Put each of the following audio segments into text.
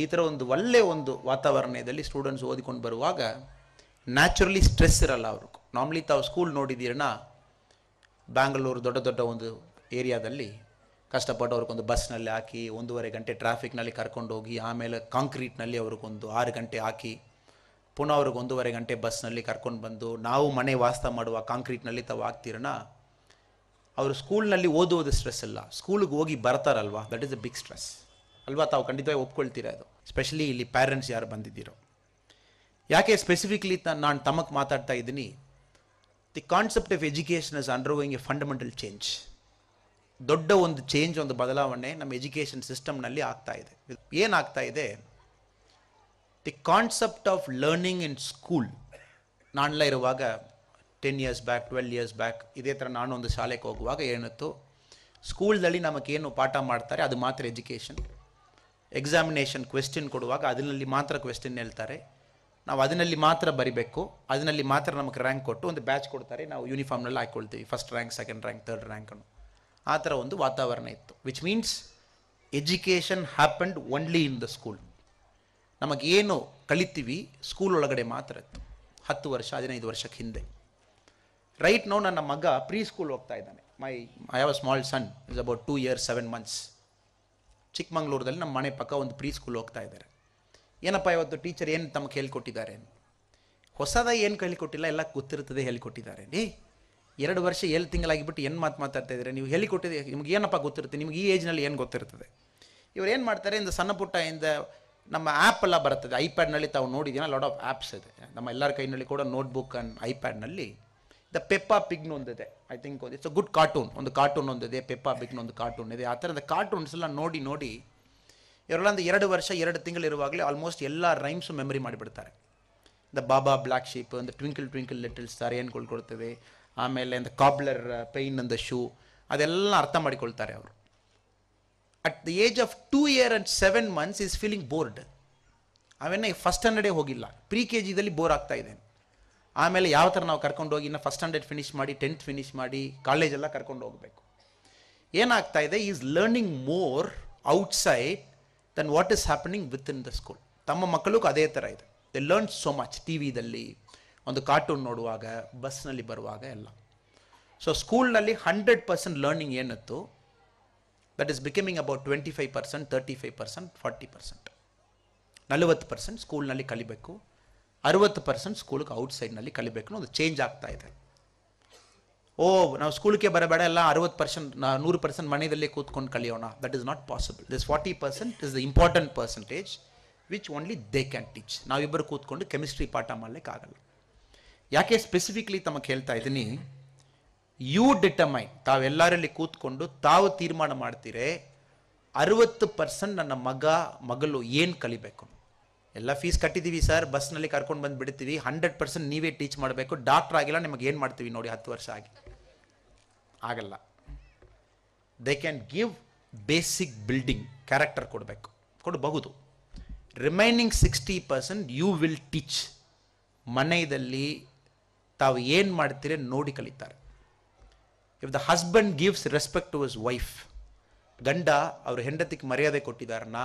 ಈ ಥರ ಒಂದು ಒಳ್ಳೆಯ ಒಂದು ವಾತಾವರಣದಲ್ಲಿ ಸ್ಟೂಡೆಂಟ್ಸ್ ಓದಿಕೊಂಡು ಬರುವಾಗ ನ್ಯಾಚುರಲಿ ಸ್ಟ್ರೆಸ್ ಇರಲ್ಲ ಅವರು ನಾರ್ಮಲಿ ತಾವು ಸ್ಕೂಲ್ ನೋಡಿದ್ದೀರನ್ನ ಬ್ಯಾಂಗ್ಳೂರು ದೊಡ್ಡ ದೊಡ್ಡ ಒಂದು ಏರಿಯಾದಲ್ಲಿ ಕಷ್ಟಪಟ್ಟು ಅವ್ರಿಗೊಂದು ಬಸ್ನಲ್ಲಿ ಹಾಕಿ ಒಂದೂವರೆ ಗಂಟೆ ಟ್ರಾಫಿಕ್ನಲ್ಲಿ ಕರ್ಕೊಂಡೋಗಿ ಆಮೇಲೆ ಕಾಂಕ್ರೀಟ್ನಲ್ಲಿ ಅವ್ರಿಗೊಂದು ಆರು ಗಂಟೆ ಹಾಕಿ ಪುನಃ ಅವ್ರಿಗೆ ಒಂದೂವರೆ ಗಂಟೆ ಬಸ್ನಲ್ಲಿ ಕರ್ಕೊಂಡು ಬಂದು ನಾವು ಮನೆ ವಾಸ್ತ ಮಾಡುವ ಕಾಂಕ್ರೀಟ್ನಲ್ಲಿ ತಾವು ಹಾಕ್ತೀರನ್ನ ಅವರು ಸ್ಕೂಲ್ನಲ್ಲಿ ಓದುವುದು ಸ್ಟ್ರೆಸ್ ಇಲ್ಲ ಸ್ಕೂಲಿಗೆ ಹೋಗಿ ಬರ್ತಾರಲ್ವಾ that is a big stress ಅಲ್ವಾ ತಾವು ಖಂಡಿತವಾಗಿ ಒಪ್ಕೊಳ್ತೀರಾ ಅದು ಸ್ಪೆಷಲಿ ಇಲ್ಲಿ ಪ್ಯಾರೆಂಟ್ಸ್ ಯಾರು ಬಂದಿದ್ದೀರೋ ಯಾಕೆ ಸ್ಪೆಸಿಫಿಕ್ಲಿ ನಾನು ತಮಕ್ ಮಾತಾಡ್ತಾ ಇದ್ದೀನಿ the concept of education is undergoing a fundamental change ದೊಡ್ಡ ಒಂದು ಚೇಂಜ್ ಒಂದು ಬದಲಾವಣೆ ನಮ್ಮ ಎಜುಕೇಷನ್ ಸಿಸ್ಟಮ್ನಲ್ಲಿ ಆಗ್ತಾ ಇದೆ ಏನಾಗ್ತಾ ಇದೆ the concept of learning in school ನಾನೆಲ್ಲ ಇರುವಾಗ ten years back twelve years back ಇದೇ ಥರ ನಾನು ಒಂದು ಶಾಲೆಗೆ ಹೋಗುವಾಗ ಏನಿತ್ತು ಸ್ಕೂಲ್ದಲ್ಲಿ ನಮಗೇನು ಪಾಠ ಮಾಡ್ತಾರೆ ಅದು ಮಾತ್ರ ಎಜುಕೇಷನ್ ಎಕ್ಸಾಮಿನೇಷನ್ ಕ್ವೆಶ್ಚನ್ ಕೊಡುವಾಗ ಅದರಲ್ಲಿ ಮಾತ್ರ ಕ್ವೆಶ್ಚನ್ ಹೇಳ್ತಾರೆ ನಾವು ಅದರಲ್ಲಿ ಮಾತ್ರ ಬರಿಬೇಕು ಅದರಲ್ಲಿ ಮಾತ್ರ ನಮಗೆ ರ್ಯಾಂಕ್ ಕೊಟ್ಟು ಒಂದು ಬ್ಯಾಚ್ ಕೊಡ್ತಾರೆ ನಾವು ಯೂನಿಫಾರ್ಮ್ನಲ್ಲಿ ಹಾಕ್ಕೊಳ್ತೀವಿ first rank second rank third ಅನ್ನು ಆ ಥರ ಒಂದು ವಾತಾವರಣ ಇತ್ತು which means education happened only in the school ನಮಗೇನು ಕಲಿತೀವಿ ಸ್ಕೂಲ್ ಒಳಗಡೆ ಮಾತ್ರ ಇತ್ತು ಹತ್ತು ವರ್ಷ ಹದಿನೈದು ವರ್ಷಕ್ಕೆ ಹಿಂದೆ ರೈಟ್ ನೋ ನನ್ನ ಮಗ ಪ್ರೀ ಸ್ಕೂಲ್ ಹೋಗ್ತಾ ಇದ್ದಾನೆ my I have a small son is about two years seven months ಚಿಕ್ಕಮಂಗ್ಳೂರದಲ್ಲಿ ನಮ್ಮ ಮನೆ ಪಕ್ಕ ಒಂದು ಪ್ರೀ ಸ್ಕೂಲ್ ಹೋಗ್ತಾ ಇದ್ದಾರೆ ಏನಪ್ಪ ಇವತ್ತು ಟೀಚರ್ ಏನು ತಮಗೆ ಹೇಳ್ಕೊಟ್ಟಿದ್ದಾರೆ ಹೊಸದಾಗಿ ಏನು ಹೇಳಿಕೊಟ್ಟಿಲ್ಲ ಎಲ್ಲ ಗೊತ್ತಿರ್ತದೆ ಹೇಳಿಕೊಟ್ಟಿದ್ದಾರೆ ಏ ಎರಡು ವರ್ಷ ಏಳು ತಿಂಗಳಾಗಿಬಿಟ್ಟು ಏನು ಮಾತು ಮಾತಾಡ್ತಾ ಇದ್ದಾರೆ ನೀವು ಹೇಳಿಕೊಟ್ಟಿದ್ದೆ ನಿಮ್ಗೆ ಏನಪ್ಪ ಗೊತ್ತಿರುತ್ತೆ ನಿಮ್ಗೆ ಈ ಏಜ್ನಲ್ಲಿ ಏನು ಗೊತ್ತಿರ್ತದೆ ಇವ್ರು ಏನು ಮಾಡ್ತಾರೆ ಇಂದ ಸಣ್ಣ ಪುಟ್ಟ ಇಂದ ನಮ್ಮ ಆ್ಯಪ್ ಎಲ್ಲ ಬರ್ತದೆ ಐಪ್ಯಾಡ್ನಲ್ಲಿ ತಾವು ನೋಡಿದ್ದೀನ ಲಾಟ್ ಆಫ್ ಆ್ಯಪ್ಸ್ ಇದೆ ನಮ್ಮ ಎಲ್ಲರ ಕೈನಲ್ಲಿ ಕೂಡ ನೋಟ್ಬುಕ್ ಆ್ಯಂಡ್ ಐಪ್ಯಾಡ್ನಲ್ಲಿ ದ ಪೆಪ್ಪಾ ಪಿಗ್ನ್ ಒಂದಿದೆ ಐ ಥಿಂಕ್ ಒಂದು ಇಟ್ಸ್ ಅ ಗುಡ್ ಕಾರ್ಟೂನ್ ಒಂದು ಕಾರ್ಟೂನ್ ಒಂದಿದೆ ಪೆಪ್ಪಾ ಪಿಗ್ನ್ ಒಂದು ಕಾರ್ಟೂನ್ ಇದೆ ಆ ಥರದ ಕಾರ್ಟೂನ್ಸ್ ಎಲ್ಲ ನೋಡಿ ನೋಡಿ ಇವರೆಲ್ಲ ಒಂದು ಎರಡು ವರ್ಷ ಎರಡು ತಿಂಗಳಿರುವಾಗಲೇ ಆಲ್ಮೋಸ್ಟ್ ಎಲ್ಲ ರೈಮ್ಸು ಮೆಮರಿ ಮಾಡಿಬಿಡ್ತಾರೆ ದ ಬಾಬಾ ಬ್ಲ್ಯಾಕ್ ಶೀಪ್ ಒಂದು ಟ್ವಿಂಕಲ್ ಟ್ವಿಂಕಲ್ ಲಿಟಲ್ ಸ್ಟಾರ್ ಏನು ಕೊಳ್ಕೊಳ್ತೇವೆ ಆಮೇಲೆ ಒಂದು ಕಾಬ್ಲರ್ ಪೈನ್ ಅಂದ ಶೂ ಅದೆಲ್ಲ ಅರ್ಥ ಮಾಡಿಕೊಳ್ತಾರೆ ಅವರು at the age of two year and seven months is feeling bored ಅವೆನ್ನ ಫಸ್ಟ್ ಸ್ಟ್ಯಾಂಡರ್ಡೇ ಹೋಗಿಲ್ಲ ಪ್ರೀ ಕೆ ಜಿದಲ್ಲಿ ಬೋರ್ ಆಗ್ತಾ ಇದ್ದೇನೆ ಆಮೇಲೆ ಯಾವ ಥರ ನಾವು ಕರ್ಕೊಂಡು ಹೋಗಿ ಇನ್ನು ಫಸ್ಟ್ ಸ್ಟ್ಯಾಂಡರ್ಡ್ ಫಿನಿಷ್ ಮಾಡಿ ಟೆಂತ್ ಫಿನಿಷ್ ಮಾಡಿ ಕಾಲೇಜೆಲ್ಲ ಕರ್ಕೊಂಡು ಹೋಗಬೇಕು ಏನಾಗ್ತಾ ಇದೆ is learning more outside then what is happening with in the school ತಮ್ಮ ಮಕ್ಕಳಿಗೂ ಅದೇ ಥರ ಇದೆ they learn so much T ವಿದಲ್ಲಿ ಒಂದು ಕಾರ್ಟೂನ್ ನೋಡುವಾಗ ಬಸ್ನಲ್ಲಿ ಬರುವಾಗ ಎಲ್ಲ ಸೊ ಸ್ಕೂಲ್ನಲ್ಲಿ ಹಂಡ್ರೆಡ್ ಪರ್ಸೆಂಟ್ ಲರ್ನಿಂಗ್ ಏನಿತ್ತು that is becoming about twenty five percent thirty five percent forty percent ನಲವತ್ತು ಪರ್ಸೆಂಟ್ ಸ್ಕೂಲ್ನಲ್ಲಿ ಕಲಿಬೇಕು ಅರುವತ್ತು ಪರ್ಸೆಂಟ್ ಸ್ಕೂಲ್ಗೆ ಔಟ್ಸೈಡ್ನಲ್ಲಿ ಕಲಿಬೇಕು ಅನ್ನೋದು ಚೇಂಜ್ ಆಗ್ತಾ ಇದೆ ಓ ನಾವು ಸ್ಕೂಲ್ಗೆ ಬರಬೇಡ ಎಲ್ಲ ಅರವತ್ತು ಪರ್ಸೆಂಟ್ ನೂರು ಪರ್ಸೆಂಟ್ ಮನೆಯಲ್ಲೇ ಕೂತ್ಕೊಂಡು ಕಲಿಯೋಣ that is not possible this forty percent is the important percentage which only they can teach ನಾವಿಬ್ಬರು ಕೂತ್ಕೊಂಡು ಕೆಮಿಸ್ಟ್ರಿ ಪಾಠ ಮಾಡಲಿಕ್ಕಾಗಲ್ಲ ಯಾಕೆ ಸ್ಪೆಸಿಫಿಕ್ಲಿ ತಮಗೆ ಹೇಳ್ತಾ ಇದ್ದೀನಿ ಯು ಡಿಟಮೈನ್ ತಾವೆಲ್ಲರಲ್ಲಿ ಕೂತ್ಕೊಂಡು ತಾವು ತೀರ್ಮಾನ ಮಾಡ್ತೀರೇ ಅರುವತ್ತು ಪರ್ಸೆಂಟ್ ನನ್ನ ಮಗ ಮಗಳು ಏನು ಕಲಿಬೇಕು ಎಲ್ಲ ಫೀಸ್ ಕಟ್ಟಿದ್ದೀವಿ ಸರ್ ಬಸ್ನಲ್ಲಿ ಕರ್ಕೊಂಡು ಬಂದು ಬಿಡ್ತೀವಿ ಹಂಡ್ರೆಡ್ ಪರ್ಸೆಂಟ್ ನೀವೇ ಟೀಚ್ ಮಾಡಬೇಕು ಡಾಕ್ಟರ್ ಆಗಿಲ್ಲ ನಿಮಗೆ ಏನು ಮಾಡ್ತೀವಿ ನೋಡಿ ಹತ್ತು ವರ್ಷ ಆಗಿ ಆಗಲ್ಲ they can give basic building character ಕೊಡಬೇಕು ಕೊಡಬಹುದು remaining sixty percent you will teach ಮನೆಯಲ್ಲಿ ತಾವು ಏನು ಮಾಡ್ತೀರಿ ನೋಡಿ ಕಲಿತಾರೆ if the husband gives respect to his wife ಗಂಡ ಅವ್ರ ಹೆಂಡತಿಗೆ ಮರ್ಯಾದೆ ಕೊಟ್ಟಿದಾರನ್ನ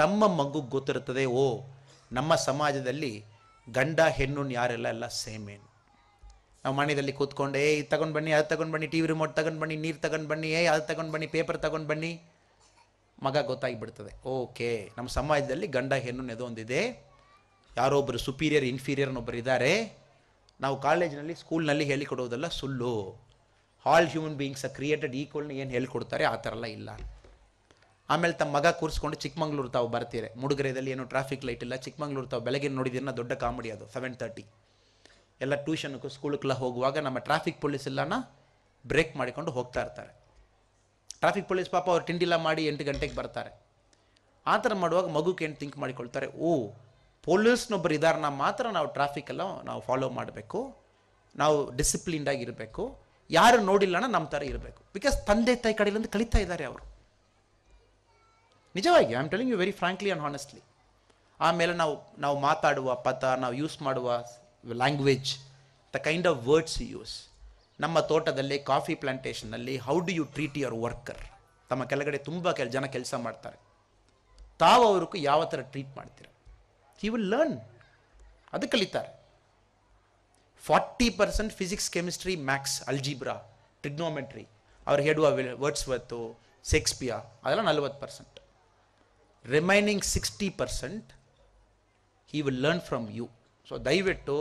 ತಮ್ಮ ಮಗುಗೆ ಗೊತ್ತಿರುತ್ತದೆ ಓ ನಮ್ಮ ಸಮಾಜದಲ್ಲಿ ಗಂಡ ಹೆಣ್ಣು ಯಾರೆಲ್ಲ ಎಲ್ಲ ಸೇಮೇನು ನಾವು ಮನೆಯಲ್ಲಿ ಕೂತ್ಕೊಂಡು ಏ ಇದು ತಗೊಂಡು ಬನ್ನಿ ಅದು ತಗೊಂಡು ಬನ್ನಿ ಟಿ ವಿ ರಿಮೋಟ್ ತಗೊಂಡು ಬನ್ನಿ ನೀರು ತಗೊಂಡು ಬನ್ನಿ ಏ ಅದು ತಗೊಂಡು ಬನ್ನಿ ಪೇಪರ್ ತಗೊಂಡು ಬನ್ನಿ ಮಗ ಗೊತ್ತಾಗಿಬಿಡ್ತದೆ ಓಕೆ ನಮ್ಮ ಸಮಾಜದಲ್ಲಿ ಗಂಡ ಹೆಣ್ಣು ಅನ್ನೋದು ಒಂದಿದೆ ಒಬ್ಬರು ಸುಪೀರಿಯರ್ ಇನ್ಫೀರಿಯರ್ ಅನ್ನೊಬ್ಬರು ಇದ್ದಾರೆ ನಾವು ಕಾಲೇಜಿನಲ್ಲಿ ಸ್ಕೂಲ್ನಲ್ಲಿ ಹೇಳಿಕೊಡೋದೆಲ್ಲ ಸುಳ್ಳು all human beings are created ಈಕ್ವಲ್ನ ಏನು ಹೇಳಿಕೊಡ್ತಾರೆ ಆ ಥರ ಎಲ್ಲ ಇಲ್ಲ ಆಮೇಲೆ ತಮ್ಮ ಮಗ ಕೂರಿಸ್ಕೊಂಡು ಚಿಕ್ಕಮಂಗ್ಳೂರು ತಾವು ಬರ್ತೀರಿ ಮುಡುಗರೆದಲ್ಲಿ ಏನು ಟ್ರಾಫಿಕ್ ಲೈಟ್ ಇಲ್ಲ ಚಿಕ್ಕಮಂಗ್ಳೂರು ತಾವು ಬೆಳಗ್ಗೆ ನೋಡಿದಿರನ್ನ ದೊಡ್ಡ ಕಾಮಿಡಿ ಅದು ಸೆವೆನ್ ತರ್ಟಿ ಎಲ್ಲ ಟ್ಯೂಷನ್ಗೂ ಸ್ಕೂಲ್ಗೆಲ್ಲ ಹೋಗುವಾಗ ನಮ್ಮ ಟ್ರಾಫಿಕ್ ಪೊಲೀಸ್ ಎಲ್ಲನ ಬ್ರೇಕ್ ಮಾಡಿಕೊಂಡು ಹೋಗ್ತಾ ಇರ್ತಾರೆ ಟ್ರಾಫಿಕ್ ಪೊಲೀಸ್ ಪಾಪ ಅವ್ರು ತಿಂಡಿಲ್ಲ ಮಾಡಿ ಎಂಟು ಗಂಟೆಗೆ ಬರ್ತಾರೆ ಆ ಥರ ಮಾಡುವಾಗ ಮಗುಕ್ಕೆ ಏನು ಥಿಂಕ್ ಮಾಡಿಕೊಳ್ತಾರೆ ಓ ಪೊಲೀಸ್ನೊಬ್ಬರು ಇದಾರನ್ನ ಮಾತ್ರ ನಾವು ಟ್ರಾಫಿಕೆಲ್ಲ ನಾವು ಫಾಲೋ ಮಾಡಬೇಕು ನಾವು ಡಿಸಿಪ್ಲಿನ್ಡಾಗಿರಬೇಕು ಯಾರು ನೋಡಿಲ್ಲನ ನಮ್ಮ ಥರ ಇರಬೇಕು ಬಿಕಾಸ್ ತಂದೆ ತಾಯಿ ಕಡೆಯಿಂದ ಕಲಿತಾ ಇದ್ದಾರೆ ಅವರು ನಿಜವಾಗಿ I am telling you very frankly and honestly ಆಮೇಲೆ ನಾವು ನಾವು ಮಾತಾಡುವ ಪದ ನಾವು ಯೂಸ್ ಮಾಡುವ language the kind of words use ನಮ್ಮ ತೋಟದಲ್ಲಿ ಕಾಫಿ ಪ್ಲಾಂಟೇಶನ್ನಲ್ಲಿ how do you treat your worker ತಮ್ಮ ಕೆಳಗಡೆ ತುಂಬ ಕೆಲ ಜನ ಕೆಲಸ ಮಾಡ್ತಾರೆ ತಾವು ಅವ್ರಿಗೂ ಯಾವ ಥರ ಟ್ರೀಟ್ ಮಾಡ್ತೀರ ಯು ವಿಲ್ ಲರ್ನ್ ಅದು ಕಲಿತಾರೆ forty percent physics chemistry maths algebra trigonometry ಅವ್ರು ಹೇಳುವ ವರ್ಡ್ಸ್ ವತ್ತು ಸೆಕ್ಸ್ಪಿಯಾ ಅದೆಲ್ಲ ನಲ್ವತ್ತು percent remaining sixty percent he will learn from you so ದಯವಿಟ್ಟು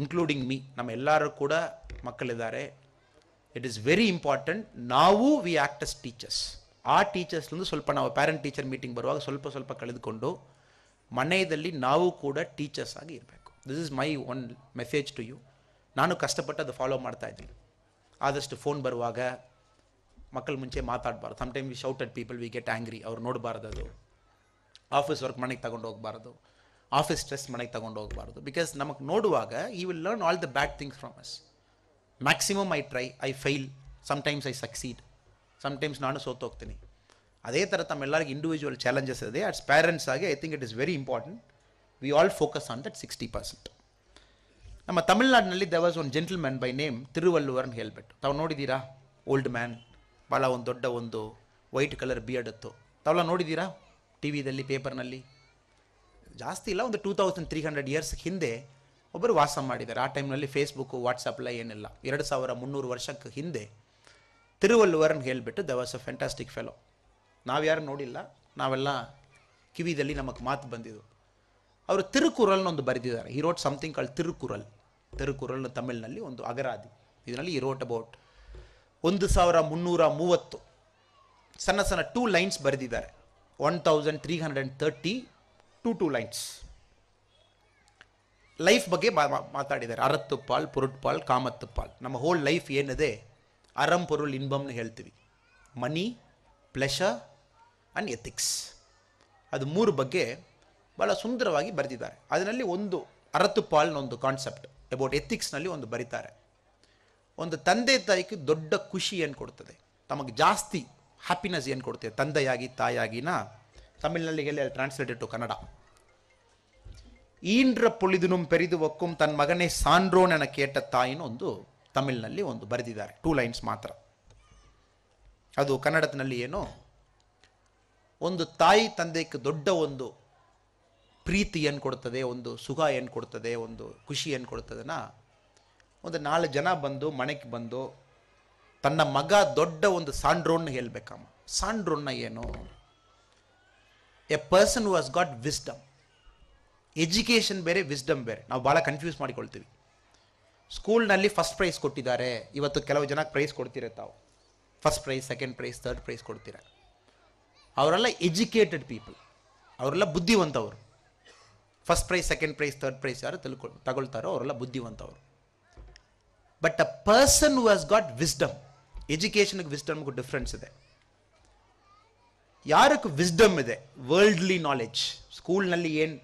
ಇನ್ಕ್ಲೂಡಿಂಗ್ ಮೀ ನಮ್ಮೆಲ್ಲರೂ ಕೂಡ ಮಕ್ಕಳಿದ್ದಾರೆ ಇಟ್ ಈಸ್ ವೆರಿ ಇಂಪಾರ್ಟೆಂಟ್ ನಾವು ವಿ ಆ್ಯಕ್ಟ್ ಅಸ್ ಟೀಚರ್ಸ್ ಆ ಟೀಚರ್ಸ್ಲಿಂದ ಸ್ವಲ್ಪ ನಾವು ಪ್ಯಾರೆಂಟ್ ಟೀಚರ್ ಮೀಟಿಂಗ್ ಬರುವಾಗ ಸ್ವಲ್ಪ ಸ್ವಲ್ಪ ಕಳೆದುಕೊಂಡು ಮನೆಯಲ್ಲಿ ನಾವು ಕೂಡ ಟೀಚರ್ಸ್ ಆಗಿ ಇರಬೇಕು this is my one message to you ನಾನು ಕಷ್ಟಪಟ್ಟು ಅದು ಫಾಲೋ ಮಾಡ್ತಾ ಇದ್ದೀನಿ ಆದಷ್ಟು ಫೋನ್ ಬರುವಾಗ ಮಕ್ಕಳ ಮುಂಚೆ ಮಾತಾಡಬಾರ್ದು sometime we shout at people we get angry ಅವ್ರು ನೋಡಬಾರ್ದು ಅದು ಆಫೀಸ್ ವರ್ಕ್ ಮನೆಗೆ ತಗೊಂಡು ಹೋಗಬಾರ್ದು ಆಫೀಸ್ ಸ್ಟ್ರೆಸ್ ಮನೆಗೆ ತಗೊಂಡು ಹೋಗಬಾರ್ದು ಬಿಕಾಸ್ ನಮಗೆ ನೋಡುವಾಗ he will learn all the bad things from us maximum I try I fail sometimes I succeed sometimes ನಾನು ಸೋತೋಗ್ತೀನಿ ಅದೇ ಥರ ತಮ್ಮೆಲ್ಲರಿಗೂ ಇಂಡಿವಿಜುವಲ್ ಚಾಲೆಂಜಸ್ ಇದೆ ಅಟ್ಸ್ ಪೇರೆಂಟ್ಸ್ ಆಗಿ I think it is very important we all focus on that sixty percent ನಮ್ಮ ತಮಿಳ್ನಾಡಿನಲ್ಲಿ the was one gentleman by name Thiruvalluvar ಅಂತ ಹೇಳ್ಬಿಟ್ಟು ತಾವು ನೋಡಿದ್ದೀರಾ ಓಲ್ಡ್ ಮ್ಯಾನ್ ಭಾಳ ಒಂದು ದೊಡ್ಡ ಒಂದು ವೈಟ್ ಕಲರ್ ಬಿಯರ್ಡ್ ಇತ್ತು ತಾವೆಲ್ಲ ನೋಡಿದ್ದೀರಾ ಟಿ ವಿದಲ್ಲಿ ಪೇಪರ್ನಲ್ಲಿ ಜಾಸ್ತಿ ಇಲ್ಲ ಒಂದು two thousand three hundred years ಹಿಂದೆ ಒಬ್ಬರು ವಾಸ ಮಾಡಿದ್ದಾರೆ ಆ ಟೈಮ್ನಲ್ಲಿ ಫೇಸ್ಬುಕ್ಕು ವಾಟ್ಸಪ್ಲ ಏನಿಲ್ಲ ಎರಡು ಸಾವಿರ ಮುನ್ನೂರು ವರ್ಷಕ್ಕೆ ಹಿಂದೆ ತಿರುವಲ್ಲುವರನ್ನು ಹೇಳಿಬಿಟ್ಟು the was a fantastic fellow ನಾವ್ಯಾರು ನೋಡಿಲ್ಲ ನಾವೆಲ್ಲ ಕಿವಿದಲ್ಲಿ ನಮಗೆ ಮಾತು ಬಂದಿದ್ದು ಅವರು ಒಂದು ಬರೆದಿದ್ದಾರೆ ಈ ರೋಟ್ ಸಮಥಿಂಗ್ ಕಾಲ್ ತಿರುಕುರಲ್ ತಿರುಕುರಲ್ನ ತಮಿಳ್ನಲ್ಲಿ ಒಂದು ಅಗರಾದಿ ಇದರಲ್ಲಿ ಈ ರೋಟ್ ಅಬೌಟ್ ಒಂದು ಸಾವಿರ ಮುನ್ನೂರ ಮೂವತ್ತು ಸಣ್ಣ ಸಣ್ಣ ಟೂ ಲೈನ್ಸ್ ಬರೆದಿದ್ದಾರೆ one thousand three hundred and thirty two two lines life ಬಗ್ಗೆ ಮಾತಾಡಿದ್ದಾರೆ ಅರತ್ತುಪಾಲ್ ಪುರುಟ್ಪಾಲ್ ಕಾಮತ್ತುಪಾಲ್ ನಮ್ಮ ಹೋಲ್ ಲೈಫ್ ಏನಿದೆ ಅರಂ ಪೊರುಲ್ ಇನ್ಬಮ್ನ ಹೇಳ್ತೀವಿ ಮನಿ ಪ್ಲೆಷ ಆ್ಯಂಡ್ ಎಥಿಕ್ಸ್ ಅದು ಮೂರು ಬಗ್ಗೆ ಭಾಳ ಸುಂದರವಾಗಿ ಬರೆದಿದ್ದಾರೆ ಅದರಲ್ಲಿ ಒಂದು ಪಾಲ್ನ ಒಂದು ಕಾನ್ಸೆಪ್ಟ್ ಅಬೌಟ್ ಎಥಿಕ್ಸ್ನಲ್ಲಿ ಒಂದು ಬರೀತಾರೆ ಒಂದು ತಂದೆ ತಾಯಿಗೆ ದೊಡ್ಡ ಖುಷಿ ಏನು ಕೊಡ್ತದೆ ತಮಗೆ ಜಾಸ್ತಿ ಹ್ಯಾಪಿನೆಸ್ ಏನು ಕೊಡ್ತದೆ ತಂದೆಯಾಗಿ ತಾಯಾಗಿನ ತಮಿಳಿನಲ್ಲಿ ಹೇಳಿ ಟ್ರಾನ್ಸ್ಲೇಟೆಡ್ ಟು ಕನ್ನಡ ಈಂಡ್ರ ಪೊಳಿದುನುಂ ಪೆರಿದು ಒಕ್ಕುಂ ತನ್ನ ಮಗನೇ ಸಾನ್ರೋನನ ಕೇಟ ತಾಯಿನ ಒಂದು ತಮಿಳಿನಲ್ಲಿ ಒಂದು ಬರೆದಿದ್ದಾರೆ ಟೂ ಲೈನ್ಸ್ ಮಾತ್ರ ಅದು ಕನ್ನಡದಲ್ಲಿ ಏನು ಒಂದು ತಾಯಿ ತಂದೆಗೆ ದೊಡ್ಡ ಒಂದು ಪ್ರೀತಿ ಏನು ಕೊಡ್ತದೆ ಒಂದು ಸುಖ ಏನು ಕೊಡ್ತದೆ ಒಂದು ಖುಷಿ ಏನು ಕೊಡ್ತದೆನಾ ಒಂದು ನಾಲ್ಕು ಜನ ಬಂದು ಮನೆಗೆ ಬಂದು ತನ್ನ ಮಗ ದೊಡ್ಡ ಒಂದು ಸಾಂಡ್ರೋನ್ನ ಹೇಳ್ಬೇಕಮ್ಮ ಸಾಂಡ್ರೋನ್ನ ಏನು a person was got wisdom education ಬೇರೆ ವಿಸ್ಡಮ್ ಬೇರೆ ನಾವು ಭಾಳ ಕನ್ಫ್ಯೂಸ್ ಮಾಡಿಕೊಳ್ತೀವಿ ಸ್ಕೂಲ್ನಲ್ಲಿ ಫಸ್ಟ್ ಪ್ರೈಸ್ ಕೊಟ್ಟಿದ್ದಾರೆ ಇವತ್ತು ಕೆಲವು ಜನಕ್ಕೆ ಪ್ರೈಸ್ ಕೊಡ್ತೀರ ತಾವು first prize second prize third prize ಕೊಡ್ತೀರ ಅವರೆಲ್ಲ ಎಜುಕೇಟೆಡ್ ಪೀಪಲ್ ಅವರೆಲ್ಲ ಬುದ್ಧಿವಂತವರು first prize second prize third prize ಯಾರು ತಿಳ್ಕೊ ತಗೊಳ್ತಾರೋ ಅವರೆಲ್ಲ ಬುದ್ಧಿವಂತವರು but a person who got wisdom ಎಜುಕೇಷನ್ಗೆ ವಿಸ್ಡಮ್ಗೂ ಡಿಫ್ರೆನ್ಸ್ ಇದೆ ಯಾರಕ್ಕೂ ವಿಸ್ಡಮ್ ಇದೆ ವರ್ಲ್ಡ್ಲಿ ನಾಲೆಡ್ಜ್ ಸ್ಕೂಲ್ನಲ್ಲಿ ಏನು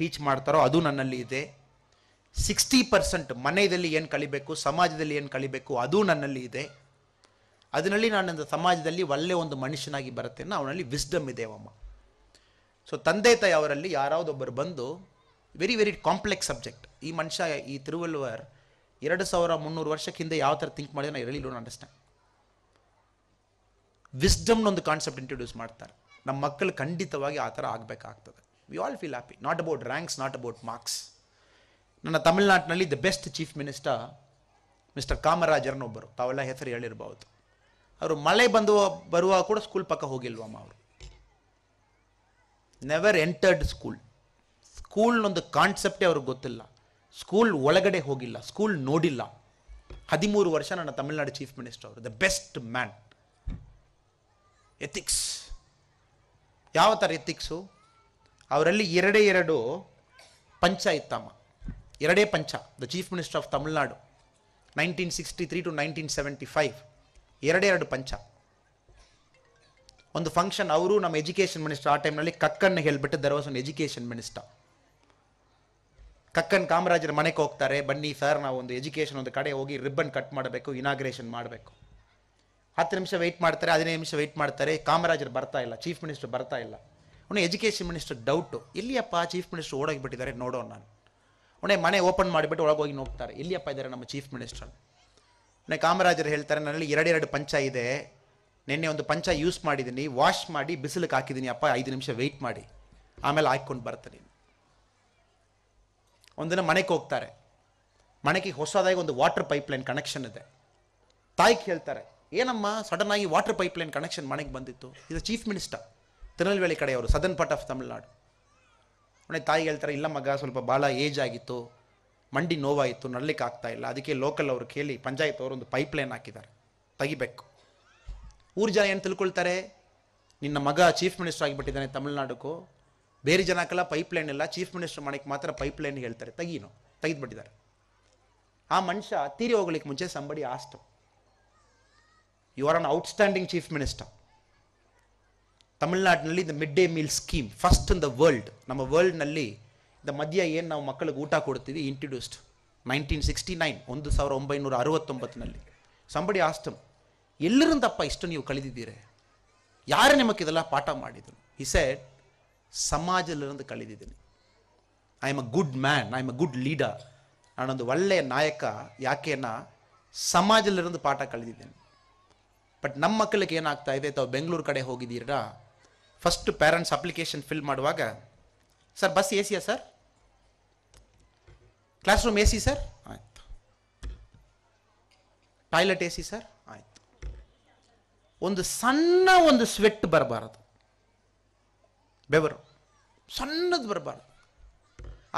ಟೀಚ್ ಮಾಡ್ತಾರೋ ಅದು ನನ್ನಲ್ಲಿ ಇದೆ ಸಿಕ್ಸ್ಟಿ ಪರ್ಸೆಂಟ್ ಮನೆಯಲ್ಲಿ ಏನು ಕಲಿಬೇಕು ಸಮಾಜದಲ್ಲಿ ಏನು ಕಲಿಬೇಕು ಅದು ನನ್ನಲ್ಲಿ ಇದೆ ಅದರಲ್ಲಿ ನಾನು ಸಮಾಜದಲ್ಲಿ ಒಳ್ಳೆ ಒಂದು ಮನುಷ್ಯನಾಗಿ ಬರುತ್ತೇನೆ ಅವನಲ್ಲಿ ವಿಸ್ಡಮ್ ಇದೆ ಅವಮ್ಮ ಸೊ ತಂದೆ ತಾಯಿ ಅವರಲ್ಲಿ ಯಾರಾವುದೊಬ್ಬರು ಬಂದು ವೆರಿ ವೆರಿ ಕಾಂಪ್ಲೆಕ್ಸ್ ಸಬ್ಜೆಕ್ಟ್ ಈ ಮನುಷ್ಯ ಈ ತಿರುವಲ್ವರ್ ಎರಡು ಸಾವಿರ ಮುನ್ನೂರು ವರ್ಷಕ್ಕೆ ಯಾವ ಥರ ಥಿಂಕ್ ಮಾಡಿದ್ರು ನಾನು ಇರಲಿಲ್ಲ ಅಂಡರ್ಸ್ಟ್ಯಾಂಡ್ ವಿಸ್ಡಮ್ನ ಒಂದು ಕಾನ್ಸೆಪ್ಟ್ ಇಂಟ್ರೊಡ್ಯೂಸ್ ಮಾಡ್ತಾರೆ ನಮ್ಮ ಮಕ್ಕಳು ಖಂಡಿತವಾಗಿ ಆ ಥರ ಆಗಬೇಕಾಗ್ತದೆ we all feel happy not about ranks not about marks ನನ್ನ ತಮಿಳ್ನಾಡಿನಲ್ಲಿ the best chief minister mister ಒಬ್ಬರು ತಾವೆಲ್ಲ ಹೆಸರು ಹೇಳಿರ್ಬೋದು ಅವರು ಮಳೆ ಬಂದು ಬರುವ ಕೂಡ ಸ್ಕೂಲ್ ಪಕ್ಕ ಹೋಗಿಲ್ವಮ್ಮ ಅವರು ನೆವರ್ ಎಂಟರ್ಡ್ ಸ್ಕೂಲ್ ಸ್ಕೂಲ್ನೊಂದು ಕಾನ್ಸೆಪ್ಟೇ ಅವ್ರಿಗೆ ಗೊತ್ತಿಲ್ಲ ಸ್ಕೂಲ್ ಒಳಗಡೆ ಹೋಗಿಲ್ಲ ಸ್ಕೂಲ್ ನೋಡಿಲ್ಲ ಹದಿಮೂರು ವರ್ಷ ನನ್ನ ತಮಿಳುನಾಡು ಚೀಫ್ ಮಿನಿಸ್ಟರ್ ಅವರು ದ ಬೆಸ್ಟ್ ಮ್ಯಾನ್ ಎಥಿಕ್ಸ್ ಯಾವ ಥರ ಎಥಿಕ್ಸು ಅವರಲ್ಲಿ ಎರಡೇ ಎರಡು ಪಂಚ ಇತ್ತಮ್ಮ ಎರಡೇ ಪಂಚ the chief minister of Tamil Nadu nineteen sixty three to nineteen seventy five ಎರಡೇ ಎರಡು ಪಂಚ ಒಂದು ಫಂಕ್ಷನ್ ಅವರು ನಮ್ಮ ಎಜುಕೇಷನ್ ಮಿನಿಸ್ಟರ್ ಆ ಟೈಮ್ನಲ್ಲಿ ಕಕ್ಕನ್ನು ಹೇಳ್ಬಿಟ್ಟು there was one education minister Kakkan ಕಾಮರಾಜರ ಮನೆಗೆ ಹೋಗ್ತಾರೆ ಬನ್ನಿ ಸರ್ ನಾವು ಒಂದು ಎಜುಕೇಷನ್ ಒಂದು ಕಡೆ ಹೋಗಿ ರಿಬ್ಬನ್ ಕಟ್ ಮಾಡಬೇಕು ಇನಾಗ್ರೇಷನ್ ಮಾಡಬೇಕು ಹತ್ತು ನಿಮಿಷ ವೆಯ್ಟ್ ಮಾಡ್ತಾರೆ ಹದಿನೈದು ನಿಮಿಷ ವೆಯ್ಟ್ ಮಾಡ್ತಾರೆ ಕಾಮರಾಜರು ಬರ್ತಾ ಇಲ್ಲ ಚೀಫ್ ಮಿನಿಸ್ಟರ್ ಬರ್ತಾ ಇಲ್ಲ ಅವನೇ ಎಜುಕೇಷನ್ ಮಿನಿಸ್ಟರ್ ಡೌಟು ಇಲ್ಲಿಯಪ್ಪ ಚೀಫ್ ಮಿನಿಸ್ಟರ್ ಓಡೋಗಿಬಿಟ್ಟಿದ್ದಾರೆ ನೋಡೋಣ ನಾನು ಅವನೇ ಮನೆ ಓಪನ್ ಮಾಡಿಬಿಟ್ಟು ಒಳಗೋಗಿ ನೋಡ್ತಾರೆ ಇಲ್ಲಿಯಪ್ಪ ಇದ್ದಾರೆ ನಮ್ಮ ಚೀಫ್ ಮಿನಿಸ್ಟರ್ ಅವನೇ ಕಾಮರಾಜರು ಹೇಳ್ತಾರೆ ನನ್ನಲ್ಲಿ ಎರಡೆರಡು ಪಂಚ ಇದೆ ನಿನ್ನೆ ಒಂದು ಪಂಚ ಯೂಸ್ ಮಾಡಿದ್ದೀನಿ ವಾಶ್ ಮಾಡಿ ಬಿಸಿಲಿಗೆ ಹಾಕಿದ್ದೀನಿ ಅಪ್ಪ ಐದು ನಿಮಿಷ ವೆಯ್ಟ್ ಮಾಡಿ ಆಮೇಲೆ ಹಾಕ್ಕೊಂಡು ಬರ್ತೀನಿ ಒಂದಿನ ಮನೆಗೆ ಹೋಗ್ತಾರೆ ಮನೆಗೆ ಹೊಸದಾಗಿ ಒಂದು ವಾಟರ್ ಪೈಪ್ಲೈನ್ ಕನೆಕ್ಷನ್ ಇದೆ ತಾಯಿ ಕೇಳ್ತಾರೆ ಏನಮ್ಮ ಸಡನ್ ಆಗಿ ವಾಟರ್ ಪೈಪ್ಲೈನ್ ಕನೆಕ್ಷನ್ ಮನೆಗೆ ಬಂದಿತ್ತು ಇದು ಚೀಫ್ ಮಿನಿಸ್ಟರ್ ತಿರುನಲ್ವೇಲಿ ಕಡೆಯವರು ಸದನ್ ಪಾರ್ಟ್ ಆಫ್ ತಮಿಳ್ನಾಡು ಅವನೇ ತಾಯಿ ಹೇಳ್ತಾರೆ ಇಲ್ಲ ಮಗ ಸ್ವಲ್ಪ ಭಾಳ ಏಜ್ ಆಗಿತ್ತು ಮಂಡಿ ನೋವಾಯಿತು ನಡಲಿಕ್ಕೆ ಆಗ್ತಾ ಇಲ್ಲ ಅದಕ್ಕೆ ಲೋಕಲ್ ಅವರು ಕೇಳಿ ಪಂಚಾಯತ್ ಅವರು ಒಂದು ಪೈಪ್ಲೈನ್ ಹಾಕಿದ್ದಾರೆ ತೆಗಿಬೇಕು ಊರು ಜನ ಏನು ತಿಳ್ಕೊಳ್ತಾರೆ ನಿನ್ನ ಮಗ ಚೀಫ್ ಮಿನಿಸ್ಟರ್ ಆಗಿಬಿಟ್ಟಿದ್ದಾನೆ ತಮಿಳ್ನಾಡಕ್ಕೂ ಬೇರೆ ಜನಕ್ಕೆಲ್ಲ ಪೈಪ್ ಪೈಪ್ಲೈನ್ ಇಲ್ಲ ಚೀಫ್ ಮಿನಿಸ್ಟರ್ ಮಾಡೋಕ್ಕೆ ಮಾತ್ರ ಪೈಪ್ಲೈನ್ ಹೇಳ್ತಾರೆ ತೆಗೀನು ತೆಗೆದುಬಿಟ್ಟಿದ್ದಾರೆ ಆ ಮನುಷ್ಯ ತೀರಿ ಹೋಗ್ಲಿಕ್ಕೆ ಮುಂಚೆ somebody ಆಸ್ಟಮ್ you are an outstanding chief minister ತಮಿಳ್ನಾಡಿನಲ್ಲಿ the mid day meal scheme first in the world ನಮ್ಮ ವರ್ಲ್ಡ್ನಲ್ಲಿ ದ ಮಧ್ಯ ಏನು ನಾವು ಮಕ್ಕಳಿಗೆ ಊಟ ಕೊಡ್ತೀವಿ ಇಂಟ್ರೊಡ್ಯೂಸ್ಡ್ ನೈನ್ಟೀನ್ ಸಿಕ್ಸ್ಟಿ ನೈನ್ ಒಂದು ಸಾವಿರ ಒಂಬೈನೂರ ಅರವತ್ತೊಂಬತ್ತಿನಲ್ಲಿ ಸಂಬಡಿ ಆಸ್ಟಮ್ ಎಲ್ಲರಿಂದಪ್ಪ ಇಷ್ಟು ನೀವು ಕಳೆದಿದ್ದೀರಿ ಯಾರು ನಿಮಗೆ ಇದೆಲ್ಲ ಪಾಠ ಮಾಡಿದರು ಈ ಸೆಡ್ ಸಮಾಜದಲ್ಲಿರೋದು ಕಳೆದಿದ್ದೀನಿ I am a good man I am a good leader ನಾನೊಂದು ಒಳ್ಳೆಯ ನಾಯಕ ಯಾಕೆನ ಸಮಾಜದಲ್ಲಿರೋದು ಪಾಠ ಕಳೆದಿದ್ದೀನಿ ಬಟ್ ನಮ್ಮ ಮಕ್ಕಳಿಗೆ ಏನಾಗ್ತಾ ಇದೆ ತಾವು ಬೆಂಗಳೂರು ಕಡೆ ಹೋಗಿದ್ದೀರಾ ಫಸ್ಟ್ ಪೇರೆಂಟ್ಸ್ ಅಪ್ಲಿಕೇಶನ್ ಫಿಲ್ ಮಾಡುವಾಗ sir bus A C sir class room A C sir ಆಯಿತು ಟಾಯ್ಲೆಟ್ ಎ ಸಿ ಸರ್ ಆಯ್ತು ಒಂದು ಸಣ್ಣ ಒಂದು ಸ್ವೆಟ್ ಬರಬಾರದು ಬೆವರು ಸಣ್ಣದು ಬರಬಾರ್ದು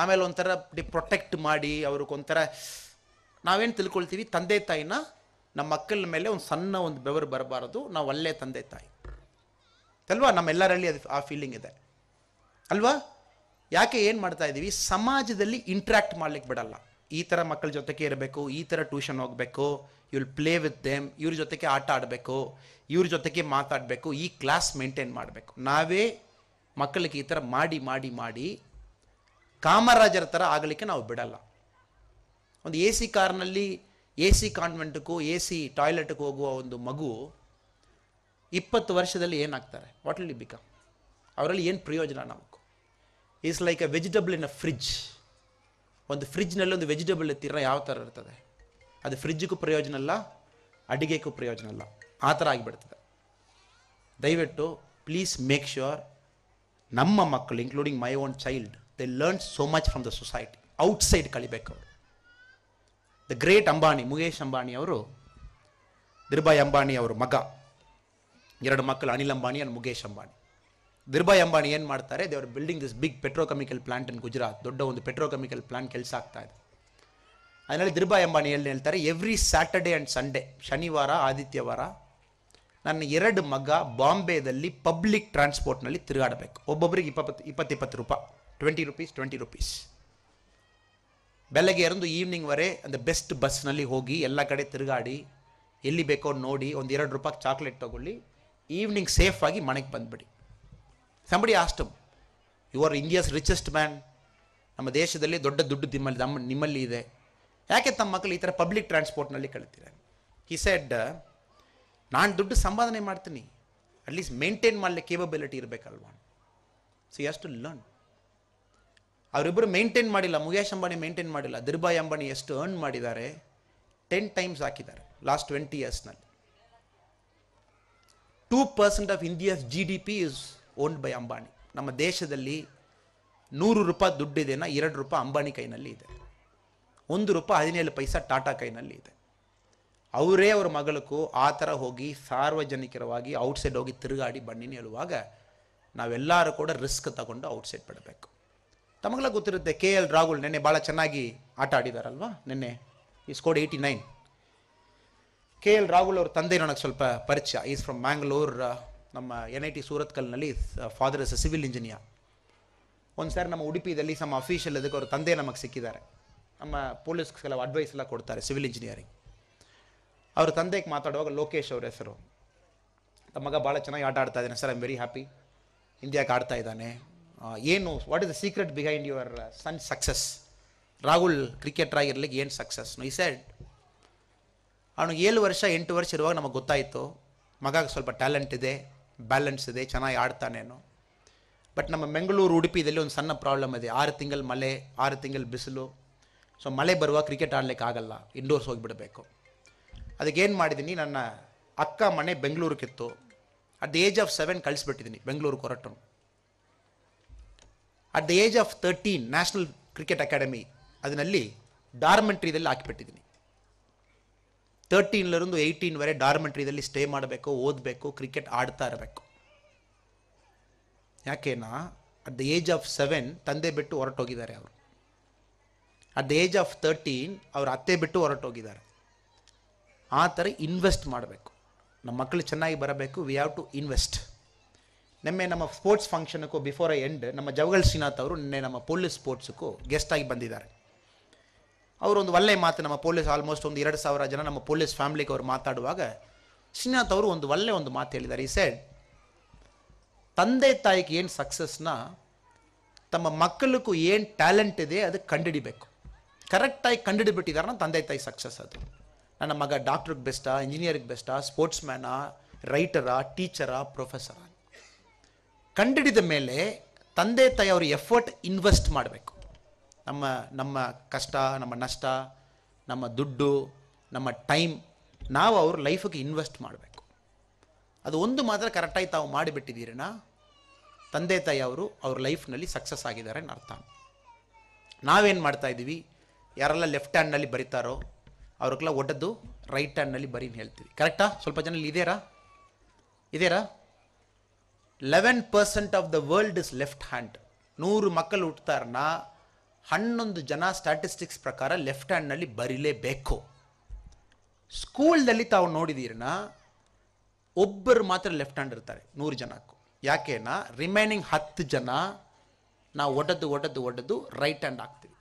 ಆಮೇಲೆ ಒಂಥರ ಡಿ ಪ್ರೊಟೆಕ್ಟ್ ಮಾಡಿ ಅವ್ರಿಗೊಂಥರ ನಾವೇನು ತಿಳ್ಕೊಳ್ತೀವಿ ತಂದೆ ತಾಯಿನ ನಮ್ಮ ಮಕ್ಕಳ ಮೇಲೆ ಒಂದು ಸಣ್ಣ ಒಂದು ಬೆವರು ಬರಬಾರದು ನಾವು ಅಲ್ಲೇ ತಂದೆ ತಾಯಿ ಅಲ್ವಾ ನಮ್ಮೆಲ್ಲರಲ್ಲಿ ಅದು ಆ ಫೀಲಿಂಗ್ ಇದೆ ಅಲ್ವಾ ಯಾಕೆ ಏನು ಮಾಡ್ತಾ ಇದ್ದೀವಿ ಸಮಾಜದಲ್ಲಿ ಇಂಟ್ರ್ಯಾಕ್ಟ್ ಮಾಡ್ಲಿಕ್ಕೆ ಬಿಡಲ್ಲ ಈ ಥರ ಮಕ್ಕಳ ಜೊತೆಗೆ ಇರಬೇಕು ಈ ಥರ ಟ್ಯೂಷನ್ ಹೋಗಬೇಕು ವಿಲ್ ಪ್ಲೇ ವಿತ್ ದೇಮ್ ಇವ್ರ ಜೊತೆಗೆ ಆಟ ಆಡಬೇಕು ಇವ್ರ ಜೊತೆಗೆ ಮಾತಾಡಬೇಕು ಈ ಕ್ಲಾಸ್ ಮೇಂಟೈನ್ ಮಾಡಬೇಕು ನಾವೇ ಮಕ್ಕಳಿಗೆ ಈ ಥರ ಮಾಡಿ ಮಾಡಿ ಮಾಡಿ ಕಾಮರಾಜರ ಥರ ಆಗಲಿಕ್ಕೆ ನಾವು ಬಿಡಲ್ಲ ಒಂದು ಎ ಸಿ ಕಾರ್ನಲ್ಲಿ ಎ ಸಿ ಕಾನ್ವೆಂಟ್ಗೂ ಎ ಸಿ ಟಾಯ್ಲೆಟ್ಗೆ ಹೋಗುವ ಒಂದು ಮಗು ಇಪ್ಪತ್ತು ವರ್ಷದಲ್ಲಿ ಏನಾಗ್ತಾರೆ ವಾಟ್ ವಿಲ್ ಬಿಕಮ್ ಅವರಲ್ಲಿ ಏನು ಪ್ರಯೋಜನ ನಮಗೂ is like a vegetable in a fridge ಒಂದು ಫ್ರಿಜ್ನಲ್ಲಿ ಒಂದು ವೆಜಿಟಬಲ್ ಇತ್ತಿರ ಯಾವ ಥರ ಇರ್ತದೆ ಅದು ಫ್ರಿಜ್ಗೂ ಪ್ರಯೋಜನ ಅಲ್ಲ ಅಡುಗೆಗೂ ಪ್ರಯೋಜನ ಅಲ್ಲ ಆ ಥರ ಆಗಿಬಿಡ್ತದೆ ದಯವಿಟ್ಟು ಪ್ಲೀಸ್ ಮೇಕ್ ಶ್ಯೂರ್ ನಮ್ಮ ಮಕ್ಕಳು including my own child they learn so much from the society outside ಕಲಿಬೇಕು ಅವರು ದ ಗ್ರೇಟ್ ಅಂಬಾನಿ ಮುಗೇಶ್ ಅಂಬಾನಿ ಅವರು ದಿರ್ಬಾಯ್ ಅಂಬಾನಿ ಅವರು ಮಗ ಎರಡು ಮಕ್ಕಳು ಅನಿಲ್ ಅಂಬಾನಿ ಆ್ಯಂಡ್ ಮುಗೇಶ್ ಅಂಬಾನಿ ದಿರ್ಬಾಯ್ ಅಂಬಾನಿ ಏನು ಮಾಡ್ತಾರೆ they are building this big petrochemical plant in Gujarat ದೊಡ್ಡ ಒಂದು ಪೆಟ್ರೋಕೆಮಿಕಲ್ ಪ್ಲಾಂಟ್ ಕೆಲಸ ಆಗ್ತಾ ಇದೆ ಅದರಲ್ಲಿ ದಿರ್ಬಾಯ್ ಅಂಬಾನಿ ಎಲ್ಲಿ ಹೇಳ್ತಾರೆ ಎವ್ರಿ ಸ್ಯಾಟರ್ಡೆ ಆ್ಯಂಡ್ ಸಂಡೇ ಶನಿವಾರ ಆದಿತ್ಯವಾರ ನನ್ನ ಎರಡು ಮಗ ಬಾಂಬೆದಲ್ಲಿ ಪಬ್ಲಿಕ್ ಟ್ರಾನ್ಸ್ಪೋರ್ಟ್ನಲ್ಲಿ ತಿರುಗಾಡಬೇಕು ಒಬ್ಬೊಬ್ಬರಿಗೆ ಇಪ್ಪತ್ತು ಇಪ್ಪತ್ತು ರೂಪಾಯಿ ಟ್ವೆಂಟಿ ರುಪೀಸ್ ಟ್ವೆಂಟಿ ರುಪೀಸ್ ಬೆಳಗ್ಗೆ ಎರಡು ಈವ್ನಿಂಗ್ವರೆ ಅಂದ ಬೆಸ್ಟ್ ಬಸ್ನಲ್ಲಿ ಹೋಗಿ ಎಲ್ಲ ಕಡೆ ತಿರುಗಾಡಿ ಎಲ್ಲಿ ಬೇಕೋ ನೋಡಿ ಒಂದು ಎರಡು ರೂಪಾಯಿ ಚಾಕ್ಲೇಟ್ ತೊಗೊಳ್ಳಿ ಈವ್ನಿಂಗ್ ಸೇಫಾಗಿ ಮನೆಗೆ ಬಂದುಬಿಡಿ somebody ಆಸ್ಟಮ್ you are India's richest man ನಮ್ಮ ದೇಶದಲ್ಲಿ ದೊಡ್ಡ ದುಡ್ಡು ನಿಮ್ಮಲ್ಲಿ ನಮ್ಮ ನಿಮ್ಮಲ್ಲಿ ಇದೆ ಯಾಕೆ ತಮ್ಮ ಮಕ್ಕಳು ಈ ಥರ ಪಬ್ಲಿಕ್ ಟ್ರಾನ್ಸ್ಪೋರ್ಟ್ನಲ್ಲಿ ಕಳಿತೀರ ಹಿ ಸೆಡ್ ನಾನು ದುಡ್ಡು ಸಂಪಾದನೆ ಮಾಡ್ತೀನಿ ಅಟ್ಲೀಸ್ಟ್ ಮೇಂಟೈನ್ ಮಾಡಲಿ ಕೇಪಬಿಲಿಟಿ ಇರಬೇಕಲ್ವಾ ಸೊ ಎಷ್ಟು ಟು ಲರ್ನ್ ಅವರಿಬ್ಬರು ಮೇಂಟೈನ್ ಮಾಡಿಲ್ಲ ಮುಗೇಶ್ ಅಂಬಾನಿ ಮೇಂಟೈನ್ ಮಾಡಿಲ್ಲ ದಿರ್ಬಾಯ್ ಅಂಬಾನಿ ಎಷ್ಟು ಅರ್ನ್ ಮಾಡಿದ್ದಾರೆ ಟೆನ್ ಟೈಮ್ಸ್ ಹಾಕಿದ್ದಾರೆ ಲಾಸ್ಟ್ ಟ್ವೆಂಟಿ ಇಯರ್ಸ್ನಲ್ಲಿ two percent of India's G D P is owned by Ambani ನಮ್ಮ ದೇಶದಲ್ಲಿ ನೂರು ರೂಪಾಯಿ ದುಡ್ಡಿದೆನ ಎರಡು ರೂಪಾಯಿ ಅಂಬಾನಿ ಕೈನಲ್ಲಿ ಇದೆ ಒಂದು ರೂಪಾಯಿ ಹದಿನೇಳು ಪೈಸಾ ಟಾಟಾ ಕೈನಲ್ಲಿ ಇದೆ ಅವರೇ ಅವ್ರ ಮಗಳಕ್ಕೂ ಆ ಥರ ಹೋಗಿ ಸಾರ್ವಜನಿಕರವಾಗಿ ಔಟ್ಸೈಡ್ ಹೋಗಿ ತಿರುಗಾಡಿ ಬನ್ನಿನ ಹೇಳುವಾಗ ನಾವೆಲ್ಲರೂ ಕೂಡ ರಿಸ್ಕ್ ತಗೊಂಡು ಔಟ್ಸೈಡ್ ಪಡಬೇಕು ತಮಗೆಲ್ಲ ಗೊತ್ತಿರುತ್ತೆ ಕೆ ಎಲ್ ರಾಹುಲ್ ನೆನ್ನೆ ಭಾಳ ಚೆನ್ನಾಗಿ ಆಟ ಆಡಿದಾರಲ್ವಾ ನಿನ್ನೆ ಈ scored eighty nine K L Rahul ಅವ್ರ ತಂದೆ ನನಗೆ ಸ್ವಲ್ಪ ಪರಿಚಯ ಈಸ್ ಫ್ರಮ್ ಮ್ಯಾಂಗ್ಳೂರ್ ನಮ್ಮ ಎನ್ ಐ ಟಿ ಸೂರತ್ಕಲ್ನಲ್ಲಿ ಫಾದರ್ ಎಸ್ ಸಿವಿಲ್ ಇಂಜಿನಿಯರ್ ಒಂದು ಸಾರಿ ನಮ್ಮ ಉಡುಪಿಯಲ್ಲಿ ನಮ್ಮ ಅಫೀಷಿಯಲ್ ಅದಕ್ಕೆ ಅವ್ರ ತಂದೆ ನಮಗೆ ಸಿಕ್ಕಿದ್ದಾರೆ ನಮ್ಮ ಪೊಲೀಸ್ ಕೆಲವು ಅಡ್ವೈಸ್ ಎಲ್ಲ ಕೊಡ್ತಾರೆ ಸಿವಿಲ್ ಇಂಜಿನಿಯರಿಂಗ್ ಅವ್ರ ತಂದೆಗೆ ಮಾತಾಡುವಾಗ ಲೋಕೇಶ್ ಅವ್ರ ಹೆಸರು ತಮ್ಮ ಮಗ ಭಾಳ ಚೆನ್ನಾಗಿ ಆಟ ಆಡ್ತಾ ಇದ್ದಾನೆ ಸರ್ ಐಮ್ ವೆರಿ ಹ್ಯಾಪಿ ಇಂಡಿಯಾಗೆ ಆಡ್ತಾ ಇದ್ದಾನೆ ಏನು what is the secret behind your son success Rahul cricketer ಆಗಿರ್ಲಿಕ್ಕೆ ಏನು ಸಕ್ಸಸ್ ಈ ಸೆಡ್ ಅವನು ಏಳು ವರ್ಷ ಎಂಟು ವರ್ಷ ಇರುವಾಗ ನಮಗೆ ಗೊತ್ತಾಯಿತು ಮಗ ಸ್ವಲ್ಪ ಟ್ಯಾಲೆಂಟ್ ಇದೆ ಬ್ಯಾಲೆನ್ಸ್ ಇದೆ ಚೆನ್ನಾಗಿ ಆಡ್ತಾನೇನು ಬಟ್ ನಮ್ಮ ಬೆಂಗಳೂರು ಉಡುಪಿದಲ್ಲಿ ಒಂದು ಸಣ್ಣ ಪ್ರಾಬ್ಲಮ್ ಇದೆ ಆರು ತಿಂಗಳು ಮಳೆ ಆರು ತಿಂಗಳು ಬಿಸಿಲು ಸೊ ಮಳೆ ಬರುವಾಗ ಕ್ರಿಕೆಟ್ ಆಡಲಿಕ್ಕೆ ಆಗಲ್ಲ ಇಂಡೋರ್ಸ್ ಹೋಗಿಬಿಡಬೇಕು ಅದಕ್ಕೇನು ಮಾಡಿದ್ದೀನಿ ನನ್ನ ಅಕ್ಕ ಮನೆ ಬೆಂಗಳೂರಿಗಿತ್ತು at the age of seven ಕಳಿಸ್ಬಿಟ್ಟಿದ್ದೀನಿ ಬೆಂಗಳೂರಿಗೆ ಹೊರಟು at the age of thirteen national cricket academy ಅದರಲ್ಲಿ ಡಾರ್ಮೆಂಟ್ರಿದಲ್ಲಿ ಹಾಕಿಬಿಟ್ಟಿದ್ದೀನಿ ತರ್ಟೀನ್ಲರಂದು ಏಯ್ಟೀನ್ವರೆ ಡಾರ್ಮೆಂಟ್ರಿದಲ್ಲಿ ಸ್ಟೇ ಮಾಡಬೇಕು ಓದಬೇಕು ಕ್ರಿಕೆಟ್ ಆಡ್ತಾ ಇರಬೇಕು ಯಾಕೆನಾ at the age of seven ತಂದೆ ಬಿಟ್ಟು ಹೊರಟೋಗಿದ್ದಾರೆ ಅವರು at the age of thirteen ಅವರ ಅತ್ತೆ ಬಿಟ್ಟು ಹೊರಟೋಗಿದ್ದಾರೆ ಆ ಥರ ಇನ್ವೆಸ್ಟ್ ಮಾಡಬೇಕು ನಮ್ಮ ಮಕ್ಕಳು ಚೆನ್ನಾಗಿ ಬರಬೇಕು ವಿ ಹ್ಯಾವ್ ಟು ಇನ್ವೆಸ್ಟ್ ನಿನ್ನೆ ನಮ್ಮ ಸ್ಪೋರ್ಟ್ಸ್ ಫಂಕ್ಷನ್ಗೂ ಬಿಫೋರ್ ಐ ಎಂಡ್ ನಮ್ಮ ಜವಗಲ್ ಶ್ರೀನಾಥ್ ಅವರು ನಿನ್ನೆ ನಮ್ಮ ಪೊಲೀಸ್ ಸ್ಪೋರ್ಟ್ಸ್ಗೂ ಗೆಸ್ಟಾಗಿ ಬಂದಿದ್ದಾರೆ ಅವರೊಂದು ಒಳ್ಳೆ ಮಾತು ನಮ್ಮ ಪೊಲೀಸ್ ಆಲ್ಮೋಸ್ಟ್ ಒಂದು ಎರಡು ಸಾವಿರ ಜನ ನಮ್ಮ ಪೊಲೀಸ್ ಫ್ಯಾಮ್ಲಿಗೆ ಅವರು ಮಾತಾಡುವಾಗ ಶ್ರೀನಾಥ್ ಅವರು ಒಂದು ಒಳ್ಳೆಯ ಒಂದು ಮಾತು ಹೇಳಿದ್ದಾರೆ ಈ ಸೈಡ್ ತಂದೆ ತಾಯಿಗೆ ಏನು ಸಕ್ಸಸ್ನ ತಮ್ಮ ಮಕ್ಕಳಿಗೂ ಏನು ಟ್ಯಾಲೆಂಟ್ ಇದೆ ಅದು ಕಂಡುಹಿಡಿಬೇಕು ಕರೆಕ್ಟಾಗಿ ಕಂಡುಹಿಡಿಬಿಟ್ಟಿದಾರ ತಂದೆ ತಾಯಿ ಸಕ್ಸಸ್ ಅದು ನನ್ನ ಮಗ ಡಾಕ್ಟ್ರಿಗೆ ಬೆಸ್ಟಾ ಇಂಜಿನಿಯರಿಗೆ ಬೆಸ್ಟಾ ಸ್ಪೋರ್ಟ್ಸ್ ಮ್ಯಾನಾ ರೈಟರಾ ಟೀಚರಾ ಪ್ರೊಫೆಸರಾ ಕಂಡಿಡಿದ ಮೇಲೆ ತಂದೆ ತಾಯಿ ತಾಯಿಯವರು ಎಫರ್ಟ್ ಇನ್ವೆಸ್ಟ್ ಮಾಡಬೇಕು ನಮ್ಮ ನಮ್ಮ ಕಷ್ಟ ನಮ್ಮ ನಷ್ಟ ನಮ್ಮ ದುಡ್ಡು ನಮ್ಮ ಟೈಮ್ ನಾವು ಅವ್ರ ಲೈಫಿಗೆ ಇನ್ವೆಸ್ಟ್ ಮಾಡಬೇಕು ಅದು ಒಂದು ಮಾತ್ರ ಕರೆಕ್ಟಾಗಿ ತಾವು ಮಾಡಿಬಿಟ್ಟಿದ್ದೀರನ ತಂದೆ ತಾಯಿ ಅವರು ಅವ್ರ ಲೈಫ್ನಲ್ಲಿ ಸಕ್ಸಸ್ ಆಗಿದ್ದಾರೆ ಅರ್ಥ ನಾವೇನು ಮಾಡ್ತಾಯಿದ್ದೀವಿ ಯಾರೆಲ್ಲ ಲೆಫ್ಟ್ ಹ್ಯಾಂಡ್ನಲ್ಲಿ ಬರಿತಾರೋ ಅವ್ರಕ್ಕೆಲ್ಲ ಒಡ್ಡದ್ದು ರೈಟ್ ಹ್ಯಾಂಡ್ನಲ್ಲಿ ಬರೀನ ಹೇಳ್ತೀವಿ ಕರೆಕ್ಟಾ ಸ್ವಲ್ಪ ಜನ ಇದೇರಾ ಇದೇರಾ eleven percent of the world is left hand ನೂರು ಮಕ್ಕಳು ಹುಟ್ಟುತ್ತಾರನ್ನ ಹನ್ನೊಂದು ಜನ ಸ್ಟ್ಯಾಟಿಸ್ಟಿಕ್ಸ್ ಪ್ರಕಾರ ಲೆಫ್ಟ್ ಹ್ಯಾಂಡ್ನಲ್ಲಿ ಬರೀಲೇಬೇಕು ಸ್ಕೂಲ್ದಲ್ಲಿ ತಾವು ನೋಡಿದೀರನ ಒಬ್ಬರು ಮಾತ್ರ ಲೆಫ್ಟ್ ಹ್ಯಾಂಡ್ ಇರ್ತಾರೆ ನೂರು ಜನಕ್ಕೂ ಯಾಕೆನಾ ರಿಮೈನಿಂಗ್ ಹತ್ತು ಜನ ನಾವು ಒಡ್ಡದ್ದು ಒಡ್ಡದ್ದು ಒಡ್ಡದ್ದು ರೈಟ್ ಹ್ಯಾಂಡ್ ಹಾಕ್ತೀವಿ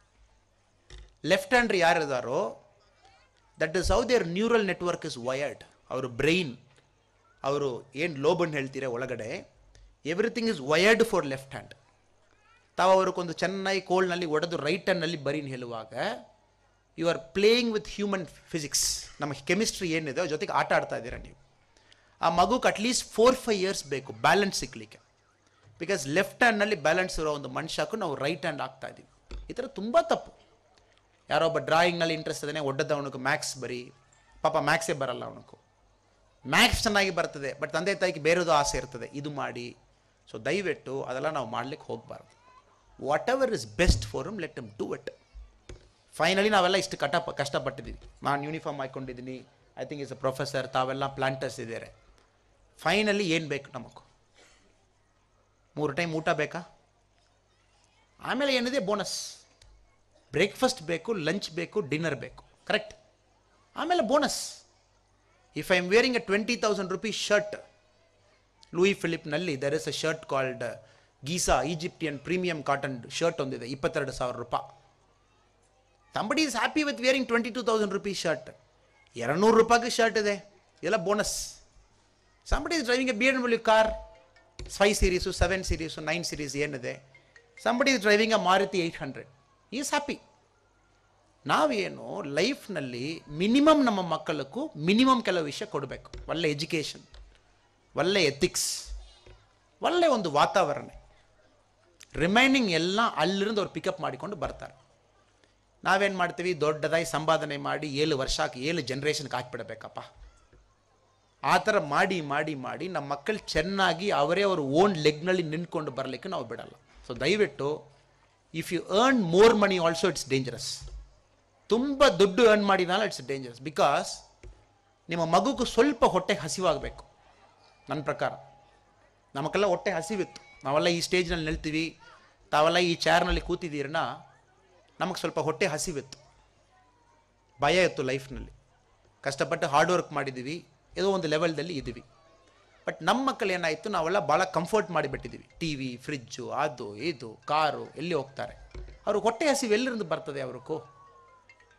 ಲೆಫ್ಟ್ ಹ್ಯಾಂಡ್ರ್ ಯಾರಿದ್ದಾರೋ that is how their neural network is wired ಅವ್ರ ಬ್ರೈನ್ ಅವರು ಏನು ಲೋಬನ್ ಹೇಳ್ತೀರಾ ಒಳಗಡೆ everything is wired for left hand ತಾವು ಅವ್ರಿಗೊಂದು ಚೆನ್ನಾಗಿ ಕೋಲ್ಡ್ನಲ್ಲಿ ಒಡೆದು ರೈಟ್ ಹ್ಯಾಂಡ್ನಲ್ಲಿ ಬರೀನ್ ಹೇಳುವಾಗ you are playing with human physics ನಮ್ಮ ಕೆಮಿಸ್ಟ್ರಿ ಏನಿದೆ ಜೊತೆಗೆ ಆಟ ಆಡ್ತಾ ಇದ್ದೀರಾ ನೀವು ಆ ಮಗುಗೆ ಅಟ್ಲೀಸ್ಟ್ ಫೋರ್ ಫೈವ್ ಇಯರ್ಸ್ ಬೇಕು ಬ್ಯಾಲೆನ್ಸ್ ಸಿಗ್ಲಿಕ್ಕೆ ಬಿಕಾಸ್ ಲೆಫ್ಟ್ ಹ್ಯಾಂಡ್ನಲ್ಲಿ ಬ್ಯಾಲೆನ್ಸ್ ಇರೋ ಒಂದು ಮನುಷ್ಯಕ್ಕೂ ನಾವು ರೈಟ್ ಹ್ಯಾಂಡ್ ಆಗ್ತಾ ಇದ್ದೀವಿ ಈ ಥರ ತುಂಬ ತಪ್ಪು ಯಾರೋ ಒಬ್ಬ ಡ್ರಾಯಿಂಗ್ನಲ್ಲಿ ಇಂಟ್ರೆಸ್ಟ್ ಅದೇ ಒಡ್ಡದ ಅವನಿಗೆ ಮ್ಯಾಕ್ಸ್ ಬರೀ ಪಾಪ ಮ್ಯಾಕ್ಸೇ ಬರಲ್ಲ ಅವನಿಗೂ ಮ್ಯಾಕ್ಸ್ ಚೆನ್ನಾಗಿ ಬರ್ತದೆ ಬಟ್ ತಂದೆ ತಾಯಿಗೆ ಬೇರೆದು ಆಸೆ ಇರ್ತದೆ ಇದು ಮಾಡಿ ಸೊ ದಯವಿಟ್ಟು ಅದೆಲ್ಲ ನಾವು ಮಾಡ್ಲಿಕ್ಕೆ ಹೋಗಬಾರ್ದು what ever is best for M let M do it finally ನಾವೆಲ್ಲ ಇಷ್ಟು ಕಟ ಕಷ್ಟಪಟ್ಟಿದ್ದೀವಿ ನಾನು ಯೂನಿಫಾರ್ಮ್ ಹಾಕ್ಕೊಂಡಿದ್ದೀನಿ I think is a professor ತಾವೆಲ್ಲ ಪ್ಲಾಂಟರ್ಸ್ ಇದ್ದಾರೆ ಫೈನಲಿ ಏನು ಬೇಕು ನಮಗೆ ಮೂರು ಟೈಮ್ ಊಟ ಬೇಕಾ ಆಮೇಲೆ ಏನಿದೆ ಬೋನಸ್ ಬ್ರೇಕ್ಫಾಸ್ಟ್ ಬೇಕು ಲಂಚ್ ಬೇಕು ಡಿನ್ನರ್ ಬೇಕು ಕರೆಕ್ಟ್ ಆಮೇಲೆ bonus if I M varying A twenty thousand rupees shirt Louis ಫಿಲಿಪ್ನಲ್ಲಿ there is a shirt called ಗೀಸಾ Egyptian premium cotton shirt ಒಂದಿದೆ ಇಪ್ಪತ್ತೆರಡು ಸಾವಿರ ರೂಪಾಯಿ somebody is happy with wearing twenty two thousand rupees shirt ಎರಡುನೂರು ರೂಪಾಯಿಗೆ shirt ಇದೆ ಎಲ್ಲ bonus somebody is driving a B M W car five series seven series nine series ಏನಿದೆ somebody is driving a Maruti eight hundred is happy ನಾವೇನು ಲೈಫ್ನಲ್ಲಿ minimum ನಮ್ಮ ಮಕ್ಕಳಕ್ಕೂ minimum ಕೆಲವು ವಿಷಯ ಕೊಡಬೇಕು ಒಳ್ಳೆ ಎಜುಕೇಷನ್ ಒಳ್ಳೆ ಎಥಿಕ್ಸ್ ಒಳ್ಳೆ ಒಂದು ವಾತಾವರಣ ರಿಮೈನಿಂಗ್ ಎಲ್ಲ ಅಲ್ಲಿಂದ ಅವ್ರು ಪಿಕಪ್ ಮಾಡಿಕೊಂಡು ಬರ್ತಾರೆ ನಾವೇನು ಮಾಡ್ತೀವಿ ದೊಡ್ಡದಾಗಿ ಸಂಪಾದನೆ ಮಾಡಿ ಏಳು ವರ್ಷಕ್ಕೆ ಏಳು ಜನ್ರೇಷನ್ಗೆ ಹಾಕಿಬಿಡಬೇಕಪ್ಪ ಆ ಥರ ಮಾಡಿ ಮಾಡಿ ಮಾಡಿ ನಮ್ಮ ಮಕ್ಕಳು ಚೆನ್ನಾಗಿ ಅವರೇ ಅವ್ರ ಓನ್ ಲೆಗ್ನಲ್ಲಿ ನಿಂತ್ಕೊಂಡು ಬರಲಿಕ್ಕೆ ನಾವು ಬಿಡಲ್ಲ ಸೊ ದಯವಿಟ್ಟು if you earn more money also it's dangerous ತುಂಬ ದುಡ್ಡು ಅರ್ನ್ ಮಾಡಿದಾಗ ಇಟ್ಸ್ ಡೇಂಜರಸ್ ಬಿಕಾಸ್ ನಿಮ್ಮ ಮಗುಗೂ ಸ್ವಲ್ಪ ಹೊಟ್ಟೆ ಹಸಿವಾಗಬೇಕು ನನ್ನ ಪ್ರಕಾರ ನಮಗೆಲ್ಲ ಹೊಟ್ಟೆ ಹಸಿವಿತ್ತು ನಾವೆಲ್ಲ ಈ ಸ್ಟೇಜ್ನಲ್ಲಿ ನಿಲ್ತೀವಿ ತಾವೆಲ್ಲ ಈ ಚೇರ್ನಲ್ಲಿ ಕೂತಿದ್ದೀರನ್ನ ನಮಗೆ ಸ್ವಲ್ಪ ಹೊಟ್ಟೆ ಹಸಿವಿತ್ತು ಭಯ ಇತ್ತು ಲೈಫ್ನಲ್ಲಿ ಕಷ್ಟಪಟ್ಟು ಹಾರ್ಡ್ ವರ್ಕ್ ಮಾಡಿದ್ದೀವಿ ಏನೋ ಒಂದು ಲೆವೆಲ್ದಲ್ಲಿ ಇದ್ದೀವಿ ಬಟ್ ನಮ್ಮ ಮಕ್ಕಳು ಏನಾಯಿತು ನಾವೆಲ್ಲ ಭಾಳ ಕಂಫರ್ಟ್ ಮಾಡಿಬಿಟ್ಟಿದ್ದೀವಿ ಟಿ ವಿ ಫ್ರಿಜ್ಜು ಅದು ಇದು ಕಾರು ಎಲ್ಲಿ ಹೋಗ್ತಾರೆ ಅವರು ಹೊಟ್ಟೆ ಹಸಿವು ಎಲ್ಲರಿಂದ ಬರ್ತದೆ ಅವ್ರಿಗೂ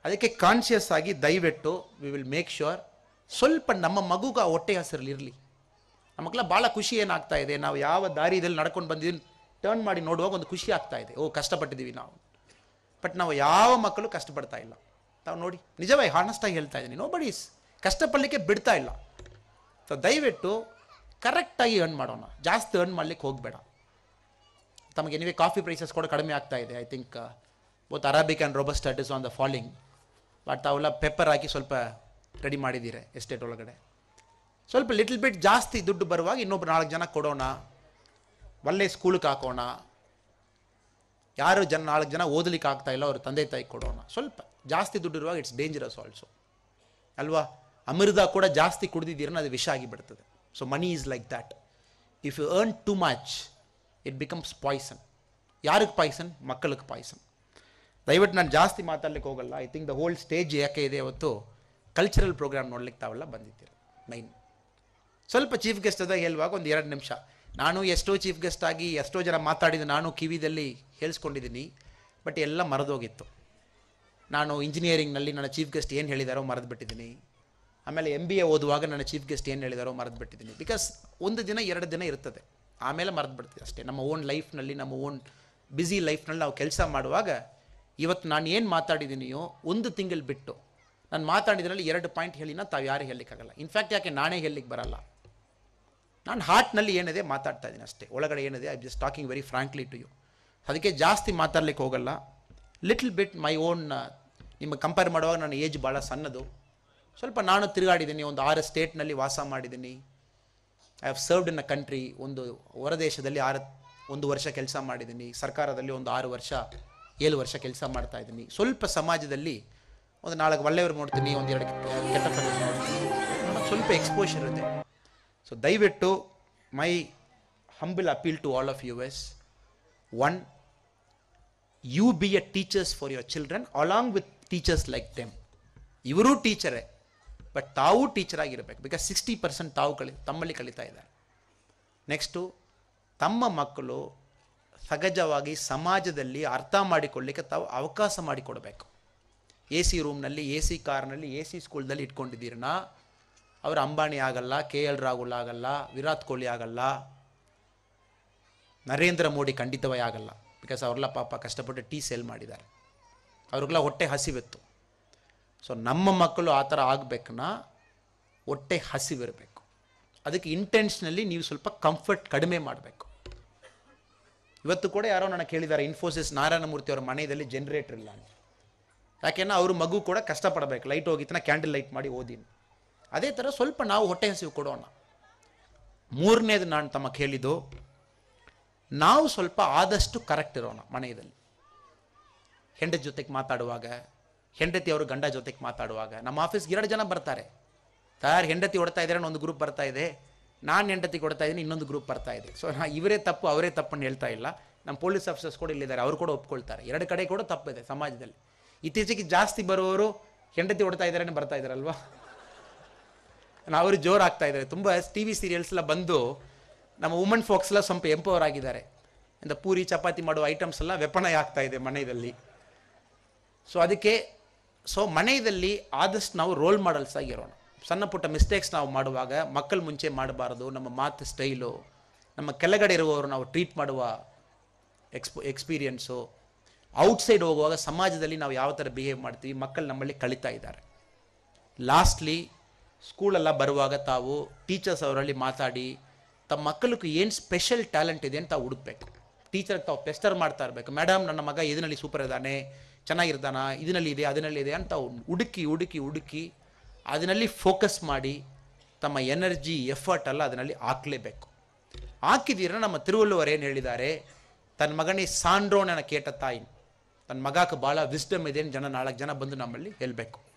ಅದಕ್ಕೆ ಕಾನ್ಷಿಯಸ್ ಆಗಿ ದಯವಿಟ್ಟು ವಿ ವಿಲ್ ಮೇಕ್ ಶ್ಯೂರ್ ಸ್ವಲ್ಪ ನಮ್ಮ ಮಗುಗೆ ಆ ಹೊಟ್ಟೆ ಹಸಿರಲ್ಲಿ ಇರಲಿ ನಮ್ಮ ಮಕ್ಕಳ ಭಾಳ ಖುಷಿ ಏನಾಗ್ತಾ ಇದೆ ನಾವು ಯಾವ ದಾರಿದಲ್ಲಿ ನಡ್ಕೊಂಡು ಬಂದಿದ್ದೀನಿ ಟರ್ನ್ ಮಾಡಿ ನೋಡುವಾಗ ಒಂದು ಖುಷಿ ಆಗ್ತಾ ಇದೆ ಓ ಕಷ್ಟಪಟ್ಟಿದ್ದೀವಿ ನಾವು ಬಟ್ ನಾವು ಯಾವ ಮಕ್ಕಳು ಕಷ್ಟಪಡ್ತಾ ಇಲ್ಲ ತಾವು ನೋಡಿ ನಿಜವಾಗಿ ಹಾನೆಸ್ಟಾಗಿ ಹೇಳ್ತಾ ಇದ್ದೀನಿ ನೋ ಬಡೀಸ್ ಕಷ್ಟಪಡಲಿಕ್ಕೆ ಬಿಡ್ತಾ ಇಲ್ಲ ಸೊ ದಯವಿಟ್ಟು ಕರೆಕ್ಟಾಗಿ ಅರ್ನ್ ಮಾಡೋಣ ಜಾಸ್ತಿ ಅರ್ನ್ ಮಾಡಲಿಕ್ಕೆ ಹೋಗಬೇಡ ತಮಗೆ ಎನಿವೆ ಕಾಫಿ ಪ್ರೈಸಸ್ ಕೂಡ ಕಡಿಮೆ ಆಗ್ತಾ ಇದೆ I think both arabica and robusta status on the falling but ಅವೆಲ್ಲ ಪೆಪ್ಪರ್ ಹಾಕಿ ಸ್ವಲ್ಪ ರೆಡಿ ಮಾಡಿದ್ದೀರಿ ಎಸ್ಟೇಟ್ ಒಳಗಡೆ ಸ್ವಲ್ಪ ಲಿಟ್ಲ್ ಬಿಟ್ ಜಾಸ್ತಿ ದುಡ್ಡು ಬರುವಾಗ ಇನ್ನೊಬ್ರು ನಾಲ್ಕು ಜನ ಕೊಡೋಣ ಒಳ್ಳೆ ಸ್ಕೂಲಿಗೆ ಹಾಕೋಣ ಯಾರು ಜನ ನಾಲ್ಕು ಜನ ಓದಲಿಕ್ಕೆ ಆಗ್ತಾ ಇಲ್ಲ ಅವ್ರ ತಂದೆ ತಾಯಿ ಕೊಡೋಣ ಸ್ವಲ್ಪ ಜಾಸ್ತಿ ದುಡ್ಡು ಇರುವಾಗ ಇಟ್ಸ್ ಡೇಂಜರಸ್ ಆಲ್ಸೋ ಅಲ್ವಾ ಅಮೃತ ಕೂಡ ಜಾಸ್ತಿ ಕುಡಿದಿದ್ದೀರನ್ನ ಅದು ವಿಷ ಆಗಿಬಿಡ್ತದೆ so money is like that if you earn too much it becomes poison ಯಾರಿಗೆ ಪಾಯ್ಸನ್ ಮಕ್ಕಳಿಗೆ ಪಾಯ್ಸನ್ ದಯವಿಟ್ಟು ನಾನು ಜಾಸ್ತಿ ಮಾತಾಡ್ಲಿಕ್ಕೆ ಹೋಗಲ್ಲ I think the whole stage ಯಾಕೆ ಇದೆ ಅವತ್ತು ಕಲ್ಚರಲ್ ಪ್ರೋಗ್ರಾಮ್ ನೋಡ್ಲಿಕ್ಕೆ ತಾವೆಲ್ಲ ಬಂದಿದ್ದೀರ ಮೈನ್ ಸ್ವಲ್ಪ ಚೀಫ್ ಗೆಸ್ಟ್ ಅದ ಹೇಳುವಾಗ ಒಂದು ಎರಡು ನಿಮಿಷ ನಾನು ಎಷ್ಟೋ ಚೀಫ್ ಗೆಸ್ಟ್ ಆಗಿ ಎಷ್ಟೋ ಜನ ಮಾತಾಡಿದ ನಾನು ಕಿವಿದಲ್ಲಿ ಹೇಳಿಸ್ಕೊಂಡಿದ್ದೀನಿ ಬಟ್ ಎಲ್ಲ ಮರೆದೋಗಿತ್ತು ನಾನು ಇಂಜಿನಿಯರಿಂಗ್ನಲ್ಲಿ ನನ್ನ ಚೀಫ್ ಗೆಸ್ಟ್ ಏನು ಹೇಳಿದಾರೋ ಮರೆದು ಬಿಟ್ಟಿದ್ದೀನಿ ಆಮೇಲೆ ಎಮ್ ಬಿ ಎ ಓದುವಾಗ ನನ್ನ ಚೀಫ್ ಗೆಸ್ಟ್ ಏನು ಹೇಳಿದಾರೋ ಮರೆದು ಬಿಟ್ಟಿದ್ದೀನಿ ಬಿಕಾಸ್ ಒಂದು ದಿನ ಎರಡು ದಿನ ಇರ್ತದೆ ಆಮೇಲೆ ಮರೆದು ಬಿಡ್ತೀವಿ ಅಷ್ಟೇ ನಮ್ಮ ಓನ್ ಲೈಫ್ನಲ್ಲಿ ನಮ್ಮ ಓನ್ ಬ್ಯುಸಿ ಲೈಫ್ನಲ್ಲಿ ನಾವು ಕೆಲಸ ಮಾಡುವಾಗ ಇವತ್ತು ನಾನು ಏನು ಮಾತಾಡಿದ್ದೀನಿಯೋ ಒಂದು ತಿಂಗಳು ಬಿಟ್ಟು ನಾನು ಮಾತಾಡಿದ್ರಲ್ಲಿ ಎರಡು ಪಾಯಿಂಟ್ ಹೇಳಿನ ತಾವು ಯಾರು ಹೇಳಲಿಕ್ಕಾಗಲ್ಲ ಇನ್ಫ್ಯಾಕ್ಟ್ ಯಾಕೆ ನಾನೇ ಹೇಳಲಿಕ್ಕೆ ಬರಲ್ಲ ನಾನು ಹಾರ್ಟ್ನಲ್ಲಿ ಏನಿದೆ ಮಾತಾಡ್ತಾ ಇದ್ದೀನಿ ಅಷ್ಟೇ ಒಳಗಡೆ ಏನಿದೆ I just talking very frankly to you ಅದಕ್ಕೆ ಜಾಸ್ತಿ ಮಾತಾಡ್ಲಿಕ್ಕೆ ಹೋಗಲ್ಲ ಲಿಟ್ಲ್ ಬಿಟ್ ಮೈ ಓನ್ ನಿಮ್ಮ ಕಂಪೇರ್ ಮಾಡುವಾಗ ನನ್ನ ಏಜ್ ಭಾಳ ಸಣ್ಣದು ಸ್ವಲ್ಪ ನಾನು ತಿರುಗಾಡಿದ್ದೀನಿ ಒಂದು ಆರು ಸ್ಟೇಟ್ನಲ್ಲಿ ವಾಸ ಮಾಡಿದ್ದೀನಿ I have served in a country ಒಂದು ಹೊರದೇಶದಲ್ಲಿ ಆರು ಒಂದು ವರ್ಷ ಕೆಲಸ ಮಾಡಿದ್ದೀನಿ ಸರ್ಕಾರದಲ್ಲಿ ಒಂದು ಆರು ವರ್ಷ ಏಳು ವರ್ಷ ಕೆಲಸ ಮಾಡ್ತಾ ಇದ್ದೀನಿ ಸ್ವಲ್ಪ ಸಮಾಜದಲ್ಲಿ ಒಂದು ನಾಲ್ಕು ಒಳ್ಳೆಯವ್ರು ನೋಡ್ತೀನಿ ಒಂದು ಎರಡು ಕೆಟ್ಟ ಸ್ವಲ್ಪ ಎಕ್ಸ್ಪೋಷರ್ ಇದೆ ಸೊ ದಯವಿಟ್ಟು my humble appeal to all of you as one you be a teachers for your children along with teachers like them ಇವರೂ ಟೀಚರೇ ಬಟ್ ತಾವು ಟೀಚರ್ ಆಗಿರಬೇಕು ಬಿಕಾಸ್ ಸಿಕ್ಸ್ಟಿ ಪರ್ಸೆಂಟ್ ತಾವು ಕಲಿ ತಮ್ಮಲ್ಲಿ ಕಲಿತಾ ಇದ್ದಾರೆ ನೆಕ್ಸ್ಟು ತಮ್ಮ ಮಕ್ಕಳು ಸಹಜವಾಗಿ ಸಮಾಜದಲ್ಲಿ ಅರ್ಥ ಮಾಡಿಕೊಳ್ಳಿಕ್ಕೆ ತಾವು ಅವಕಾಶ ಮಾಡಿಕೊಡಬೇಕು ಎ ಸಿ ರೂಮ್ನಲ್ಲಿ ಎ ಸಿ ಕಾರ್ನಲ್ಲಿ ಎ ಸಿ ಸ್ಕೂಲ್ದಲ್ಲಿ ಇಟ್ಕೊಂಡಿದ್ದೀರನ್ನ ಅವರು ಅಂಬಾನಿ ಆಗಲ್ಲ ಕೆ ಎಲ್ ರಾಹುಲ್ ಆಗಲ್ಲ ವಿರಾಟ್ ಕೊಹ್ಲಿ ಆಗಲ್ಲ ನರೇಂದ್ರ ಮೋದಿ ಖಂಡಿತವೇ ಆಗಲ್ಲ ಬಿಕಾಸ್ ಅವರೆಲ್ಲ ಪಾಪ ಕಷ್ಟಪಟ್ಟು ಟೀ ಸೇಲ್ ಮಾಡಿದ್ದಾರೆ ಅವ್ರಿಗೆಲ್ಲ ಹೊಟ್ಟೆ ಹಸಿವೆತ್ತು ಸೊ ನಮ್ಮ ಮಕ್ಕಳು ಆ ಥರ ಆಗಬೇಕನ್ನ ಹೊಟ್ಟೆ ಹಸಿವಿರಬೇಕು ಅದಕ್ಕೆ ಇಂಟೆನ್ಷನಲ್ಲಿ ನೀವು ಸ್ವಲ್ಪ ಕಂಫರ್ಟ್ ಕಡಿಮೆ ಮಾಡಬೇಕು ಇವತ್ತು ಕೂಡ ಯಾರೋ ನನಗೆ ಕೇಳಿದ್ದಾರೆ ಇನ್ಫೋಸಿಸ್ ನಾರಾಯಣಮೂರ್ತಿ ಅವರ ಮನೆಯಲ್ಲಿ ಜನರೇಟರ್ ಇಲ್ಲ ಅಂತ ಯಾಕೆಂದ್ರೆ ಅವ್ರ ಮಗು ಕೂಡ ಕಷ್ಟಪಡಬೇಕು ಲೈಟ್ ಹೋಗಿತ್ತನ ಕ್ಯಾಂಡಲ್ ಲೈಟ್ ಮಾಡಿ ಓದಿನಿ ಅದೇ ಥರ ಸ್ವಲ್ಪ ನಾವು ಹೊಟ್ಟೆ ಹಸಿವು ಕೊಡೋಣ ಮೂರನೇದು ನಾನು ತಮ್ಮ ಕೇಳಿದ್ದು ನಾವು ಸ್ವಲ್ಪ ಆದಷ್ಟು ಕರೆಕ್ಟ್ ಇರೋಣ ಮನೆಯಲ್ಲಿ ಹೆಂಡ ಜೊತೆಗೆ ಮಾತಾಡುವಾಗ ಹೆಂಡತಿ ಅವರು ಗಂಡ ಜೊತೆಗೆ ಮಾತಾಡುವಾಗ ನಮ್ಮ ಆಫೀಸ್ಗೆ ಎರಡು ಜನ ಬರ್ತಾರೆ ಸರ್ ಹೆಂಡತಿ ಹೊಡ್ತಾ ಇದ್ದಾರೆ ಒಂದು ಗ್ರೂಪ್ ಬರ್ತಾ ಇದೆ ನಾನು ಹೆಂಡತಿ ಕೊಡ್ತಾ ಇದ್ದೀನಿ ಇನ್ನೊಂದು ಗ್ರೂಪ್ ಬರ್ತಾ ಇದೆ ಸೊ ಇವರೇ ತಪ್ಪು ಅವರೇ ತಪ್ಪನ್ನು ಹೇಳ್ತಾ ಇಲ್ಲ ನಮ್ಮ ಪೊಲೀಸ್ ಆಫೀಸರ್ಸ್ ಕೂಡ ಇಲ್ಲಿದ್ದಾರೆ ಅವರು ಕೂಡ ಒಪ್ಕೊಳ್ತಾರೆ ಎರಡು ಕಡೆ ಕೂಡ ತಪ್ಪಿದೆ ಸಮಾಜದಲ್ಲಿ ಇತ್ತೀಚೆಗೆ ಜಾಸ್ತಿ ಬರುವವರು ಹೆಂಡತಿ ಹೊಡ್ತಾ ಇದ್ದಾರೆ ಬರ್ತಾ ಇದ್ದಾರಲ್ವಾ ನಾ ಅವರು ಜೋರು ಆಗ್ತಾ ಇದ್ದಾರೆ ತುಂಬ ಟಿ ವಿ ಸೀರಿಯಲ್ಸ್ ಎಲ್ಲ ಬಂದು ನಮ್ಮ ವುಮನ್ ಫೋಕ್ಸ್ ಸ್ವಲ್ಪ ಎಂಪವರ್ ಆಗಿದ್ದಾರೆ ಅಂದರೆ ಪೂರಿ ಚಪಾತಿ ಮಾಡುವ ಐಟಮ್ಸ್ ಎಲ್ಲ ವೆಪನ ಆಗ್ತಾ ಇದೆ ಮನೆಯಲ್ಲಿ ಸೊ ಅದಕ್ಕೆ ಸೊ ಮನೆಯಲ್ಲಿ ಆದಷ್ಟು ನಾವು ರೋಲ್ ಮಾಡಲ್ಸ್ ಆಗಿರೋಣ ಸಣ್ಣ ಪುಟ್ಟ ಮಿಸ್ಟೇಕ್ಸ್ ನಾವು ಮಾಡುವಾಗ ಮಕ್ಕಳು ಮುಂಚೆ ಮಾಡಬಾರ್ದು ನಮ್ಮ ಮಾತು ಸ್ಟೈಲು ನಮ್ಮ ಕೆಳಗಡೆ ಇರುವವರು ನಾವು ಟ್ರೀಟ್ ಮಾಡುವ ಎಕ್ಸ್ಪ ಎಕ್ಸ್ಪೀರಿಯನ್ಸು ಔಟ್ಸೈಡ್ ಹೋಗುವಾಗ ಸಮಾಜದಲ್ಲಿ ನಾವು ಯಾವ ಥರ ಬಿಹೇವ್ ಮಾಡ್ತೀವಿ ಮಕ್ಕಳು ನಮ್ಮಲ್ಲಿ ಕಳೀತಾ ಇದ್ದಾರೆ ಲಾಸ್ಟ್ಲಿ ಸ್ಕೂಲೆಲ್ಲ ಬರುವಾಗ ತಾವು ಟೀಚರ್ಸ್ ಅವರಲ್ಲಿ ಮಾತಾಡಿ ತಮ್ಮ ಮಕ್ಕಳಿಗೆ ಏನು ಸ್ಪೆಷಲ್ ಟ್ಯಾಲೆಂಟ್ ಇದೆ ಅಂತ ಹುಡುಕ್ಬೇಕು ಟೀಚರ್ಗೆ ತಾವು ಪೆಸ್ಟರ್ ಮಾಡ್ತಾ ಇರಬೇಕು ಮೇಡಮ್ ನನ್ನ ಮಗ ಇದರಲ್ಲಿ ಸೂಪರ್ ಇದ್ದಾನೆ ಚೆನ್ನಾಗಿರ್ತಾನ ಇದರಲ್ಲಿ ಇದೆ ಅದರಲ್ಲಿ ಇದೆ ಅಂತ ಹುಡುಕಿ ಹುಡುಕಿ ಹುಡುಕಿ ಅದರಲ್ಲಿ ಫೋಕಸ್ ಮಾಡಿ ತಮ್ಮ ಎನರ್ಜಿ ಎಫರ್ಟ್ ಎಲ್ಲ ಅದರಲ್ಲಿ ಹಾಕಲೇಬೇಕು ಹಾಕಿದ್ದೀರ ನಮ್ಮ ತಿರುವಲ್ಲುವರ್ ಏನು ಹೇಳಿದ್ದಾರೆ ತನ್ನ ಮಗನೇ ಸಾಂಡ್ರೋಣನ ಕೇಟ ತಾಯಿ ತನ್ನ ಮಗಕ್ಕೆ ಭಾಳ ವಿಸ್ಡಮ್ ಇದೆ ಜನ ನಾಲ್ಕು ಜನ ಬಂದು ನಮ್ಮಲ್ಲಿ ಹೇಳಬೇಕು